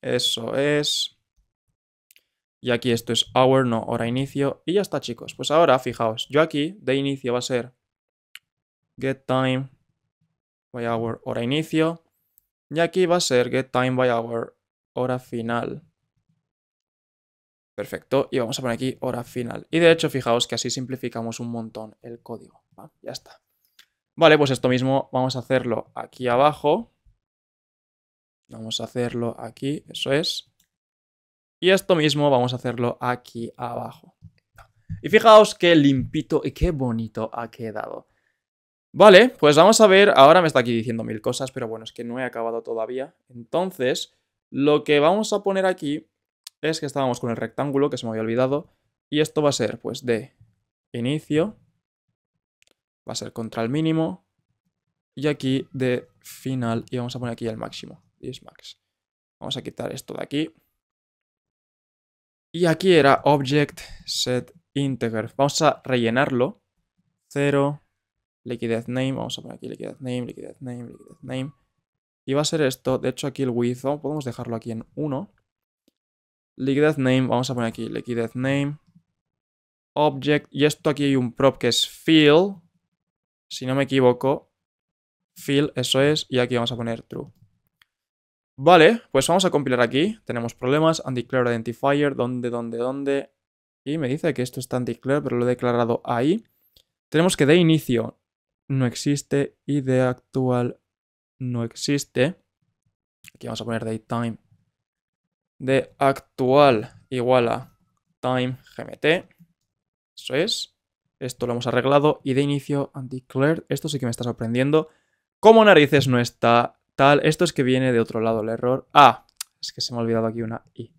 Eso es. Y aquí esto es hour, no hora inicio. Y ya está, chicos. Pues ahora, fijaos, yo aquí de inicio va a ser get time by hour, hora inicio. Y aquí va a ser get time by hour, hora final. Perfecto, y vamos a poner aquí hora final. Y de hecho, fijaos que así simplificamos un montón el código. Ya está. Vale, pues esto mismo vamos a hacerlo aquí abajo. Vamos a hacerlo aquí, eso es. Y esto mismo vamos a hacerlo aquí abajo. Y fijaos qué limpito y qué bonito ha quedado. Vale, pues vamos a ver, ahora me está aquí diciendo mil cosas, pero bueno, es que no he acabado todavía. Entonces, lo que vamos a poner aquí es que estábamos con el rectángulo, que se me había olvidado, y esto va a ser, pues, de inicio, va a ser contra el mínimo. Y aquí de final, y vamos a poner aquí el máximo, 10 max. Vamos a quitar esto de aquí. Y aquí era object set integer. Vamos a rellenarlo. 0, liquidez name, vamos a poner aquí liquidez name, liquidez name, liquidez name. Y va a ser esto, de hecho aquí el width, podemos dejarlo aquí en 1. Liquidez name, vamos a poner aquí liquidez name, object, y esto aquí hay un prop que es fill, si no me equivoco, fill, eso es, y aquí vamos a poner true. Vale, pues vamos a compilar aquí. Tenemos problemas, undeclared identifier, donde, donde, donde, Y me dice que esto está undeclared, pero lo he declarado ahí. Tenemos que de inicio no existe y de actual no existe. Aquí vamos a poner dateTime. time. De actual igual a time gmt. Eso es. Esto lo hemos arreglado. Y de inicio, undeclared. Esto sí que me está sorprendiendo. Como narices no está tal? Esto es que viene de otro lado el error. Ah, es que se me ha olvidado aquí una i.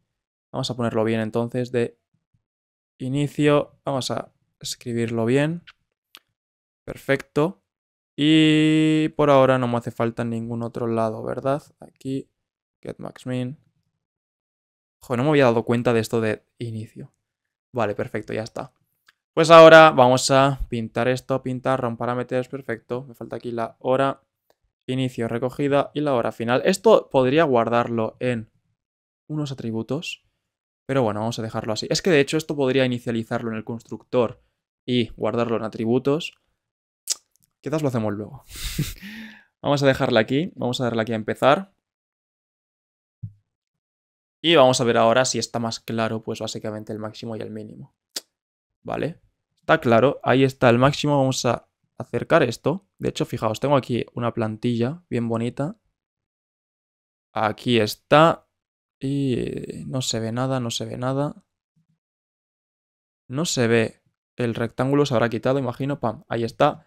Vamos a ponerlo bien entonces de inicio. Vamos a escribirlo bien. Perfecto. Y por ahora no me hace falta ningún otro lado, ¿verdad? Aquí, get max min. no me había dado cuenta de esto de inicio. Vale, perfecto, ya está. Pues ahora vamos a pintar esto, pintar, un parámetro es perfecto. Me falta aquí la hora inicio recogida y la hora final. Esto podría guardarlo en unos atributos, pero bueno, vamos a dejarlo así. Es que de hecho esto podría inicializarlo en el constructor y guardarlo en atributos. Quizás lo hacemos luego. vamos a dejarla aquí, vamos a darle aquí a empezar. Y vamos a ver ahora si está más claro, pues básicamente el máximo y el mínimo. ¿vale? Está claro, ahí está el máximo, vamos a acercar esto. De hecho, fijaos, tengo aquí una plantilla bien bonita. Aquí está. Y no se ve nada, no se ve nada. No se ve. El rectángulo se habrá quitado, imagino. Pam, ahí está.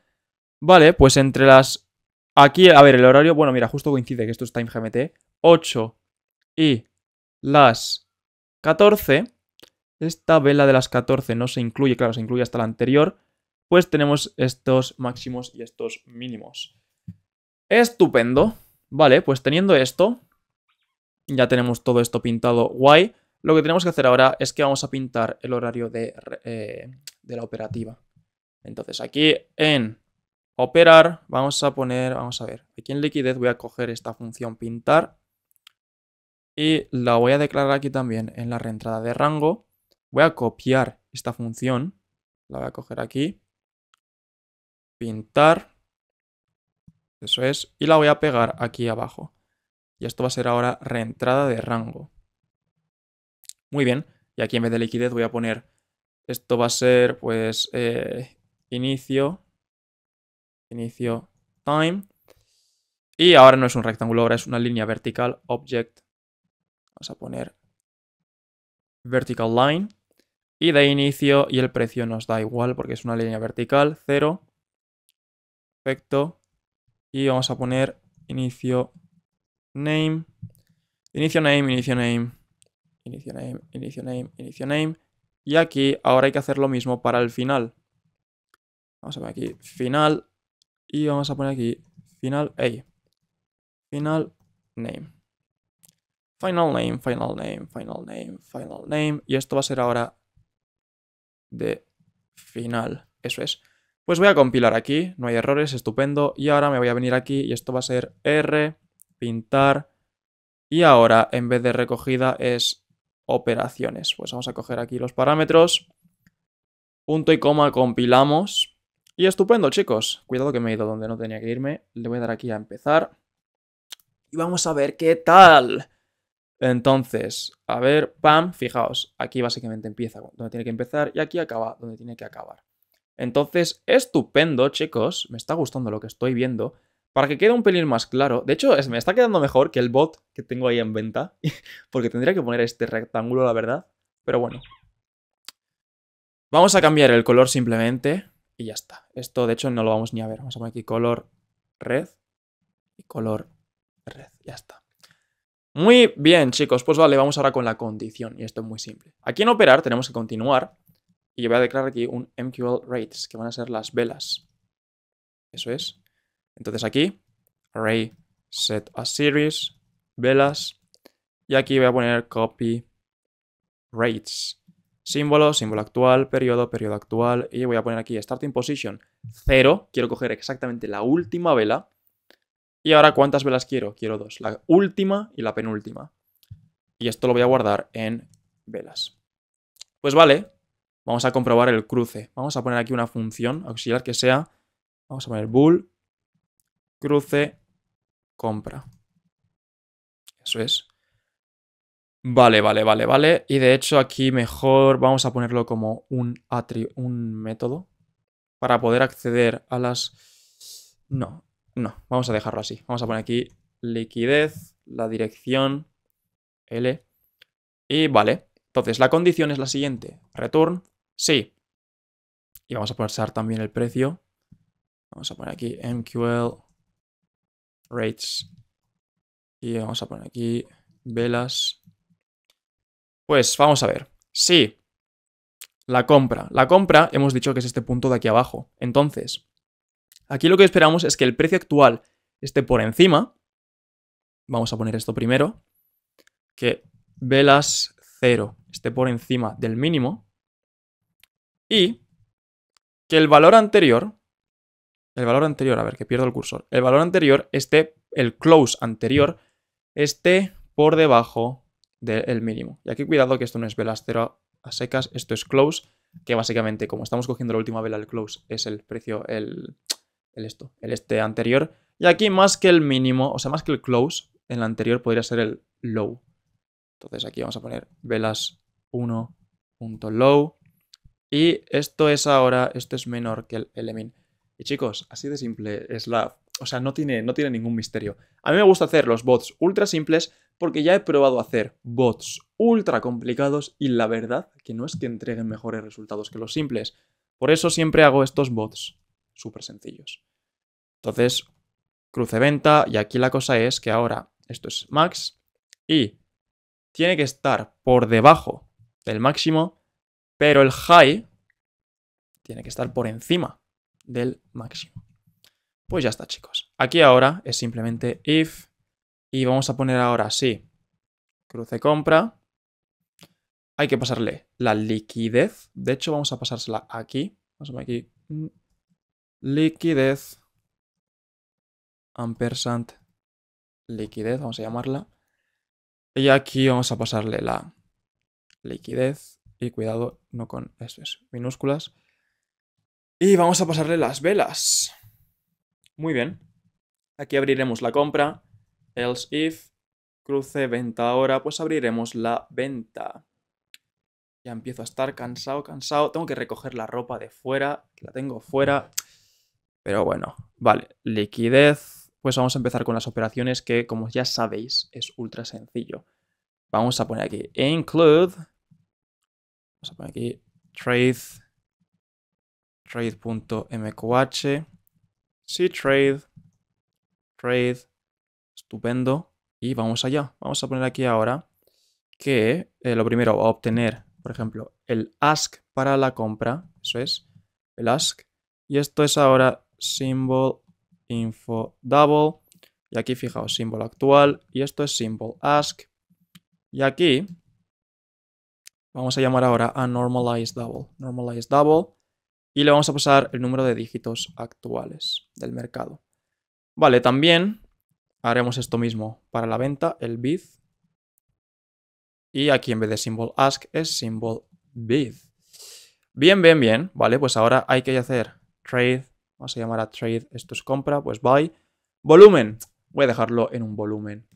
Vale, pues entre las... Aquí, a ver, el horario... Bueno, mira, justo coincide que esto es en GMT. 8 y las 14 esta vela de las 14 no se incluye, claro, se incluye hasta la anterior, pues tenemos estos máximos y estos mínimos. Estupendo. Vale, pues teniendo esto, ya tenemos todo esto pintado guay. Lo que tenemos que hacer ahora es que vamos a pintar el horario de, eh, la operativa. Entonces aquí en operar vamos a poner, vamos a ver, aquí en liquidez voy a coger esta función pintar y la voy a declarar aquí también en la reentrada de rango Voy a copiar esta función, la voy a coger aquí, pintar, eso es, y la voy a pegar aquí abajo. Y esto va a ser ahora reentrada de rango. Muy bien, y aquí en vez de liquidez voy a poner, esto va a ser pues eh, inicio, inicio time, y ahora no es un rectángulo, ahora es una línea vertical, object, vamos a poner vertical line, y de inicio y el precio nos da igual porque es una línea vertical, 0, perfecto, y vamos a poner inicio name, inicio name, inicio name, inicio name, inicio name, inicio name, y aquí ahora hay que hacer lo mismo para el final. Vamos a poner aquí final y vamos a poner aquí final A, final name. Final name, final name, final name, final name. Y esto va a ser ahora de final. Eso es. Pues voy a compilar aquí, no hay errores, estupendo. Y ahora me voy a venir aquí y esto va a ser R, pintar. Y ahora en vez de recogida es operaciones. Pues vamos a coger aquí los parámetros. Punto y coma, compilamos. Y estupendo, chicos. Cuidado que me he ido donde no tenía que irme. Le voy a dar aquí a empezar. Y vamos a ver qué tal. Entonces, a ver, pam, fijaos, aquí básicamente empieza donde tiene que empezar y aquí acaba donde tiene que acabar. Entonces, estupendo, chicos, me está gustando lo que estoy viendo. Para que quede un pelín más claro, de hecho, me está quedando mejor que el bot que tengo ahí en venta, porque tendría que poner este rectángulo, la verdad, pero bueno. Vamos a cambiar el color simplemente y ya está. Esto, de hecho, no lo vamos ni a ver. Vamos a poner aquí color red y color red, ya está. Muy bien, chicos, pues vale, vamos ahora con la condición, y esto es muy simple. Aquí en operar tenemos que continuar, y voy a declarar aquí un MQL rates, que van a ser las velas. Eso es. Entonces aquí, array set a series, velas, y aquí voy a poner copy rates. Símbolo, símbolo actual, periodo, periodo actual, y voy a poner aquí starting position 0, quiero coger exactamente la última vela, y ahora, ¿cuántas velas quiero? Quiero dos, la última y la penúltima. Y esto lo voy a guardar en velas. Pues vale, vamos a comprobar el cruce. Vamos a poner aquí una función auxiliar que sea, vamos a poner bull. cruce, compra. Eso es. Vale, vale, vale, vale. Y de hecho aquí mejor vamos a ponerlo como un, un método para poder acceder a las... No, no, vamos a dejarlo así. Vamos a poner aquí liquidez, la dirección, L. Y vale. Entonces, la condición es la siguiente. Return, sí. Y vamos a pasar también el precio. Vamos a poner aquí MQL rates. Y vamos a poner aquí velas. Pues vamos a ver. Sí. La compra. La compra hemos dicho que es este punto de aquí abajo. Entonces, Aquí lo que esperamos es que el precio actual esté por encima. Vamos a poner esto primero. Que velas 0 esté por encima del mínimo. Y que el valor anterior, el valor anterior, a ver que pierdo el cursor, el valor anterior esté, el close anterior esté por debajo del mínimo. Y aquí cuidado que esto no es velas 0 a secas, esto es close, que básicamente como estamos cogiendo la última vela el close es el precio, el, el esto, el este anterior. Y aquí más que el mínimo, o sea, más que el close, en el anterior podría ser el low. Entonces aquí vamos a poner velas 1.low. Y esto es ahora, esto es menor que el element. Y chicos, así de simple es la... O sea, no tiene, no tiene ningún misterio. A mí me gusta hacer los bots ultra simples porque ya he probado hacer bots ultra complicados y la verdad que no es que entreguen mejores resultados que los simples. Por eso siempre hago estos bots súper sencillos. Entonces, cruce venta y aquí la cosa es que ahora esto es max y tiene que estar por debajo del máximo, pero el high tiene que estar por encima del máximo. Pues ya está, chicos. Aquí ahora es simplemente if y vamos a poner ahora sí cruce compra. Hay que pasarle la liquidez. De hecho, vamos a pasársela aquí. Vamos aquí mm, liquidez ampersand liquidez, vamos a llamarla. Y aquí vamos a pasarle la liquidez y cuidado, no con eso minúsculas. Y vamos a pasarle las velas. Muy bien. Aquí abriremos la compra, else if, cruce, venta ahora, pues abriremos la venta. Ya empiezo a estar cansado, cansado. Tengo que recoger la ropa de fuera, la tengo fuera. Pero bueno, vale, liquidez pues vamos a empezar con las operaciones que, como ya sabéis, es ultra sencillo. Vamos a poner aquí include, vamos a poner aquí trade, trade.mqh, si trade, trade, estupendo. Y vamos allá, vamos a poner aquí ahora que eh, lo primero va a obtener, por ejemplo, el ask para la compra, eso es, el ask. Y esto es ahora symbol info double. Y aquí fijaos, símbolo actual. Y esto es symbol ask. Y aquí vamos a llamar ahora a normalize double. Normalize double. Y le vamos a pasar el número de dígitos actuales del mercado. Vale, también haremos esto mismo para la venta, el bid. Y aquí en vez de symbol ask es symbol bid. Bien, bien, bien. Vale, pues ahora hay que hacer trade Vamos a llamar a trade, esto es compra, pues buy. Volumen, voy a dejarlo en un volumen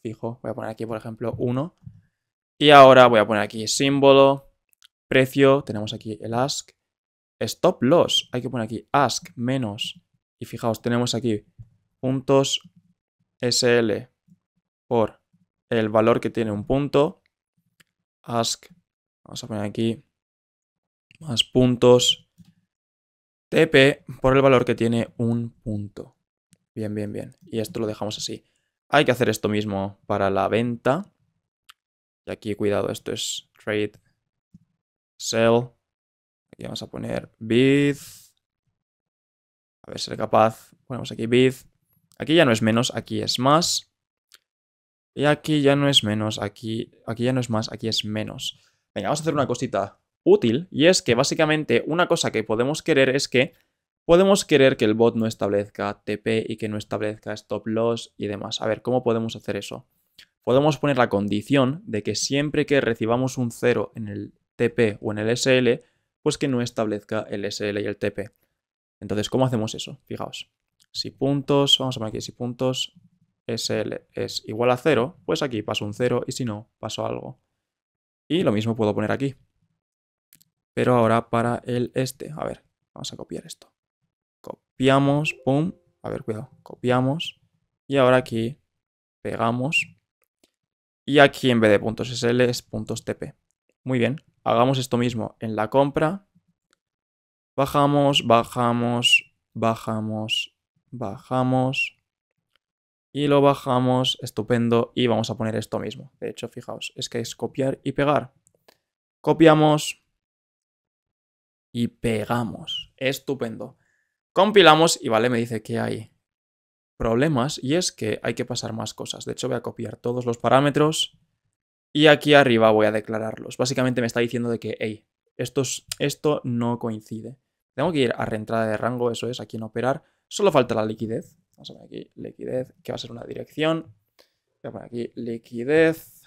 fijo. Voy a poner aquí, por ejemplo, 1. Y ahora voy a poner aquí símbolo, precio, tenemos aquí el ask. Stop loss, hay que poner aquí ask menos. Y fijaos, tenemos aquí puntos SL por el valor que tiene un punto. Ask, vamos a poner aquí más puntos TP por el valor que tiene un punto. Bien, bien, bien. Y esto lo dejamos así. Hay que hacer esto mismo para la venta. Y aquí, cuidado, esto es trade, sell. Aquí vamos a poner bid. A ver, si es capaz. Ponemos aquí bid. Aquí ya no es menos, aquí es más. Y aquí ya no es menos, aquí, aquí ya no es más, aquí es menos. Venga, vamos a hacer una cosita útil y es que básicamente una cosa que podemos querer es que podemos querer que el bot no establezca TP y que no establezca stop loss y demás. A ver, ¿cómo podemos hacer eso? Podemos poner la condición de que siempre que recibamos un 0 en el TP o en el SL, pues que no establezca el SL y el TP. Entonces, ¿cómo hacemos eso? Fijaos. Si puntos, vamos a poner aquí, si puntos SL es igual a 0, pues aquí paso un 0 y si no, paso algo. Y lo mismo puedo poner aquí pero ahora para el este. A ver, vamos a copiar esto. Copiamos, pum, a ver, cuidado, copiamos y ahora aquí pegamos y aquí en vez de puntos .sl es .tp. Muy bien, hagamos esto mismo en la compra. Bajamos, bajamos, bajamos, bajamos y lo bajamos, estupendo, y vamos a poner esto mismo. De hecho, fijaos, es que es copiar y pegar. Copiamos, y pegamos. Estupendo. Compilamos y vale, me dice que hay problemas y es que hay que pasar más cosas. De hecho, voy a copiar todos los parámetros y aquí arriba voy a declararlos. Básicamente me está diciendo de que, esto, esto no coincide. Tengo que ir a reentrada de rango, eso es, aquí en operar. Solo falta la liquidez. Vamos a poner aquí, liquidez, que va a ser una dirección. Voy a poner aquí liquidez.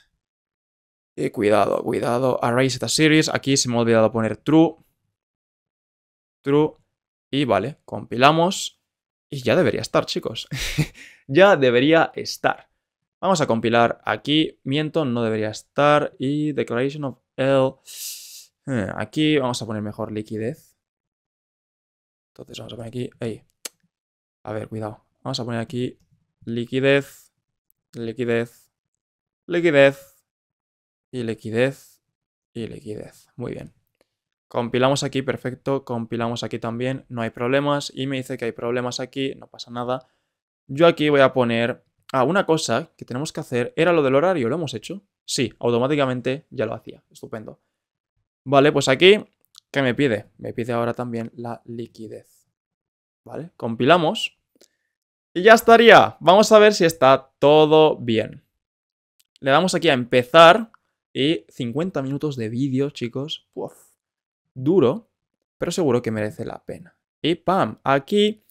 Y cuidado, cuidado, array a series. Aquí se me ha olvidado poner true y vale, compilamos y ya debería estar, chicos. ya debería estar. Vamos a compilar aquí, miento, no debería estar, y declaration of L. Eh, aquí vamos a poner mejor liquidez. Entonces vamos a poner aquí, a ver, cuidado. Vamos a poner aquí liquidez, liquidez, liquidez, y liquidez, y liquidez. Muy bien. Compilamos aquí, perfecto, compilamos aquí también, no hay problemas, y me dice que hay problemas aquí, no pasa nada. Yo aquí voy a poner... Ah, una cosa que tenemos que hacer era lo del horario, ¿lo hemos hecho? Sí, automáticamente ya lo hacía, estupendo. Vale, pues aquí, ¿qué me pide? Me pide ahora también la liquidez. Vale, compilamos. Y ya estaría. Vamos a ver si está todo bien. Le damos aquí a empezar y 50 minutos de vídeo, chicos. Uf duro, pero seguro que merece la pena. Y pam, aquí,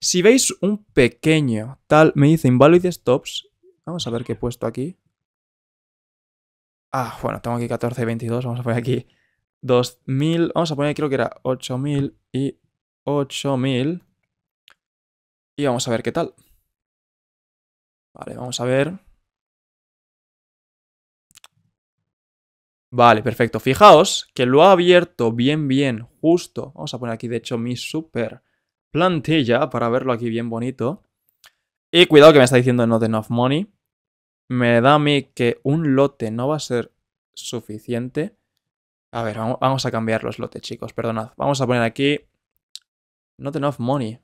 si veis un pequeño tal, me dice invalid stops. Vamos a ver qué he puesto aquí. Ah, bueno, tengo aquí 14, 22, vamos a poner aquí 2000, vamos a poner creo que era 8000 y 8000. Y vamos a ver qué tal. Vale, vamos a ver. Vale, perfecto. Fijaos que lo ha abierto bien, bien, justo. Vamos a poner aquí, de hecho, mi super plantilla para verlo aquí bien bonito. Y cuidado que me está diciendo not enough money. Me da a mí que un lote no va a ser suficiente. A ver, vamos a cambiar los lotes, chicos. Perdonad. Vamos a poner aquí not enough money.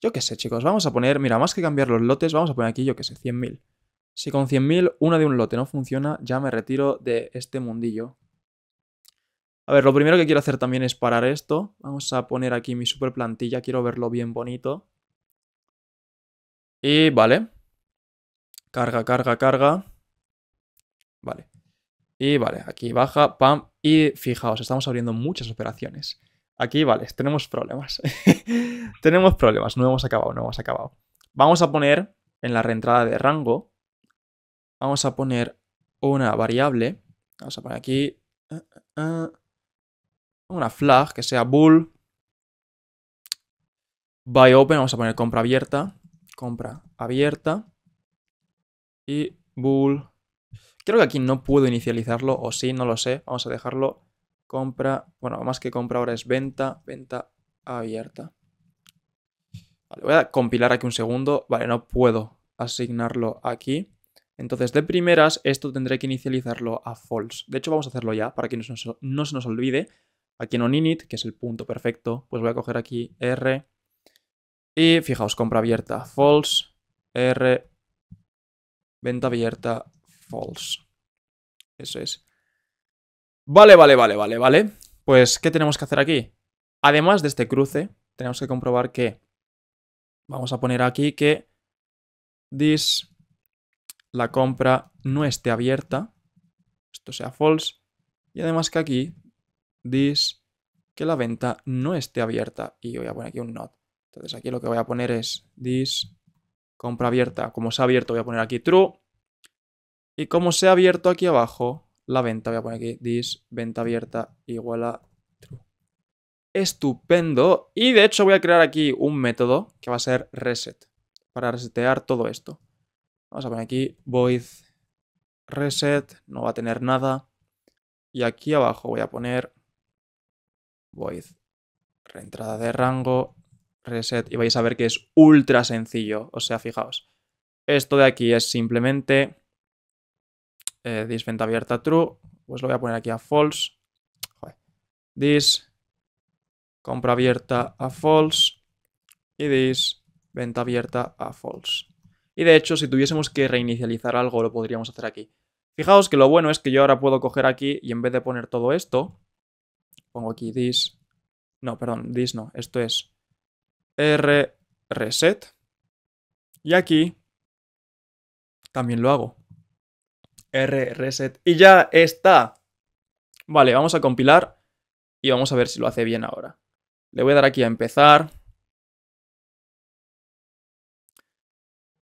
Yo qué sé, chicos. Vamos a poner, mira, más que cambiar los lotes, vamos a poner aquí, yo qué sé, 100.000. Si con 100.000 una de un lote no funciona, ya me retiro de este mundillo. A ver, lo primero que quiero hacer también es parar esto. Vamos a poner aquí mi super plantilla, quiero verlo bien bonito. Y vale. Carga, carga, carga. Vale. Y vale, aquí baja, pam. Y fijaos, estamos abriendo muchas operaciones. Aquí, vale, tenemos problemas. tenemos problemas, no hemos acabado, no hemos acabado. Vamos a poner en la reentrada de rango vamos a poner una variable. Vamos a poner aquí eh, eh, eh, una flag que sea bool. Buy open, vamos a poner compra abierta. Compra abierta. Y bool. Creo que aquí no puedo inicializarlo, o sí, no lo sé. Vamos a dejarlo compra, bueno, más que compra ahora es venta, venta abierta. voy a compilar aquí un segundo. Vale, no puedo asignarlo aquí. Entonces, de primeras, esto tendré que inicializarlo a false. De hecho, vamos a hacerlo ya para que no se, nos olvide. Aquí en oninit, que es el punto perfecto, pues voy a coger aquí r y fijaos, compra abierta, false, r, venta abierta, false. Eso es. Vale, vale, vale, vale, vale. Pues, ¿qué tenemos que hacer aquí? Además de este cruce, tenemos que comprobar que... Vamos a poner aquí que this la compra no esté abierta, esto sea false, y además que aquí dis, que la venta no esté abierta y voy a poner aquí un not. Entonces aquí lo que voy a poner es this compra abierta, como se ha abierto voy a poner aquí true y como se ha abierto aquí abajo la venta voy a poner aquí dis, venta abierta igual a true. Estupendo y de hecho voy a crear aquí un método que va a ser reset para resetear todo esto. Vamos a poner aquí void reset, no va a tener nada. Y aquí abajo voy a poner void reentrada de rango, reset, y vais a ver que es ultra sencillo. O sea, fijaos, esto de aquí es simplemente eh, venta abierta true, pues lo voy a poner aquí a false. dis This compra abierta a false y this venta abierta a false. Y de hecho, si tuviésemos que reinicializar algo, lo podríamos hacer aquí. Fijaos que lo bueno es que yo ahora puedo coger aquí y en vez de poner todo esto, pongo aquí this, no, perdón, dis no, esto es r reset. Y aquí también lo hago. r reset. Y ya está. Vale, vamos a compilar y vamos a ver si lo hace bien ahora. Le voy a dar aquí a empezar.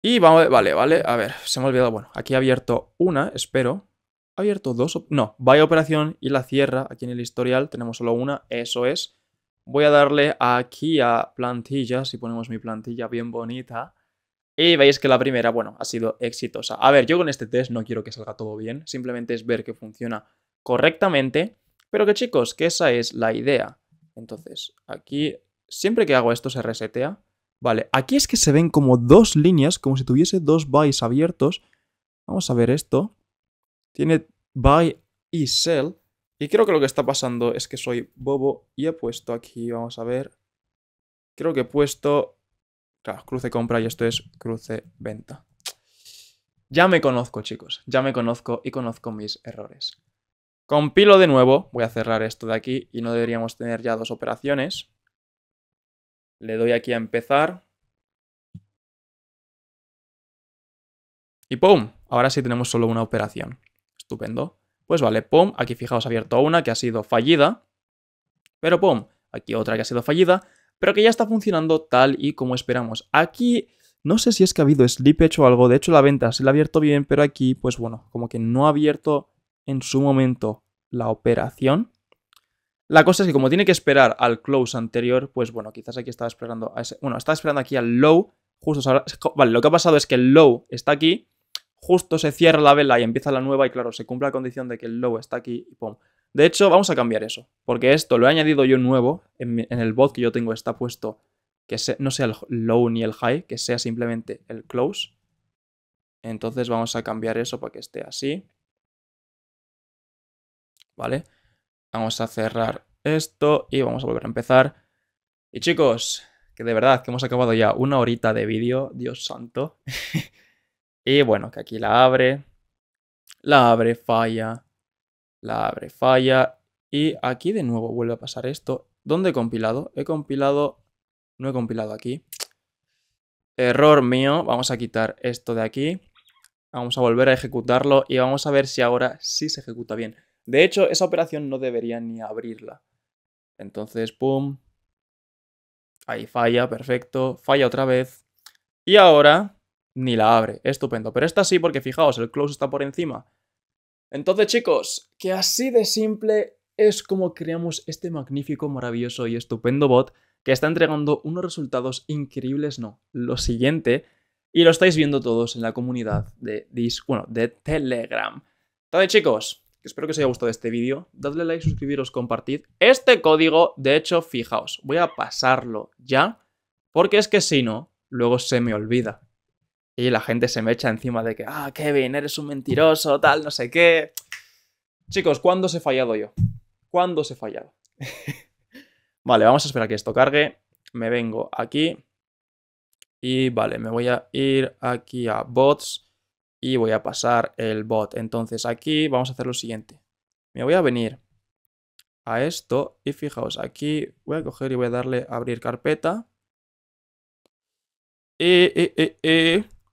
Y vamos, vale, vale, a ver, se me ha olvidado, bueno, aquí ha abierto una, espero. ¿Ha abierto dos? No, vaya operación y la cierra, aquí en el historial tenemos solo una, eso es. Voy a darle aquí a plantilla, si ponemos mi plantilla bien bonita. Y veis que la primera, bueno, ha sido exitosa. A ver, yo con este test no quiero que salga todo bien, simplemente es ver que funciona correctamente. Pero que chicos, que esa es la idea. Entonces, aquí, siempre que hago esto se resetea. Vale, aquí es que se ven como dos líneas, como si tuviese dos buys abiertos. Vamos a ver esto. Tiene buy y sell. Y creo que lo que está pasando es que soy bobo y he puesto aquí, vamos a ver. Creo que he puesto... Claro, cruce compra y esto es cruce venta. Ya me conozco, chicos. Ya me conozco y conozco mis errores. Compilo de nuevo. Voy a cerrar esto de aquí y no deberíamos tener ya dos operaciones. Le doy aquí a empezar. Y ¡pum! Ahora sí tenemos solo una operación. Estupendo. Pues vale, ¡pum! Aquí fijaos, abierto una que ha sido fallida. Pero ¡pum! Aquí otra que ha sido fallida, pero que ya está funcionando tal y como esperamos. Aquí no sé si es que ha habido slippage o algo. De hecho, la venta se la ha abierto bien, pero aquí, pues bueno, como que no ha abierto en su momento la operación. La cosa es que como tiene que esperar al close anterior, pues bueno, quizás aquí estaba esperando a ese... Bueno, estaba esperando aquí al low, justo... Ahora, vale, lo que ha pasado es que el low está aquí, justo se cierra la vela y empieza la nueva y claro, se cumple la condición de que el low está aquí y pum. De hecho, vamos a cambiar eso, porque esto lo he añadido yo nuevo, en, el bot que yo tengo está puesto que no sea el low ni el high, que sea simplemente el close. Entonces vamos a cambiar eso para que esté así. ¿Vale? Vamos a cerrar esto y vamos a volver a empezar. Y chicos, que de verdad que hemos acabado ya una horita de vídeo, Dios santo. y bueno, que aquí la abre, la abre, falla, la abre, falla. Y aquí de nuevo vuelve a pasar esto. ¿Dónde he compilado? He compilado, no he compilado aquí. Error mío, vamos a quitar esto de aquí. Vamos a volver a ejecutarlo y vamos a ver si ahora sí se ejecuta bien. De hecho, esa operación no debería ni abrirla. Entonces, pum. Ahí falla, perfecto. Falla otra vez. Y ahora ni la abre. Estupendo. Pero está así porque fijaos, el close está por encima. Entonces, chicos, que así de simple es como creamos este magnífico, maravilloso y estupendo bot que está entregando unos resultados increíbles, no, lo siguiente, y lo estáis viendo todos en la comunidad de, bueno, de Telegram. Entonces, chicos, Espero que os haya gustado este vídeo. Dadle like, suscribiros, compartid. Este código, de hecho, fijaos, voy a pasarlo ya, porque es que si no, luego se me olvida. Y la gente se me echa encima de que, ah, Kevin, eres un mentiroso, tal, no sé qué. Chicos, ¿cuándo se he fallado yo? ¿Cuándo os he fallado? vale, vamos a esperar a que esto cargue. Me vengo aquí. Y vale, me voy a ir aquí a bots y voy a pasar el bot. Entonces aquí vamos a hacer lo siguiente. Me voy a venir a esto y fijaos, aquí voy a coger y voy a darle a abrir carpeta. y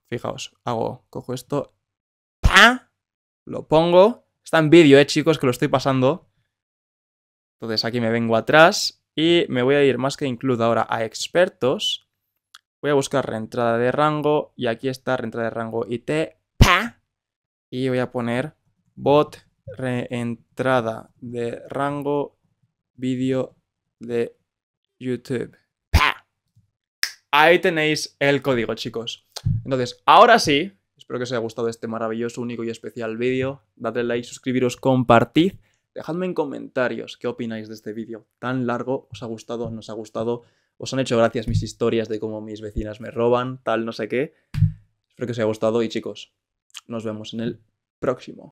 fijaos, hago, cojo esto, lo pongo. Está en vídeo, eh, chicos, que lo estoy pasando. Entonces aquí me vengo atrás y me voy a ir más que incluido ahora a expertos. Voy a buscar reentrada de rango y aquí está reentrada de rango IT y voy a poner bot reentrada de rango vídeo de YouTube. Ahí tenéis el código, chicos. Entonces, ahora sí, espero que os haya gustado este maravilloso, único y especial vídeo. Dadle like, suscribiros, compartid. Dejadme en comentarios qué opináis de este vídeo tan largo. ¿Os ha gustado? ¿Nos ha gustado? ¿Os han hecho gracias mis historias de cómo mis vecinas me roban? Tal, no sé qué. Espero que os haya gustado y chicos, nos vemos en el próximo.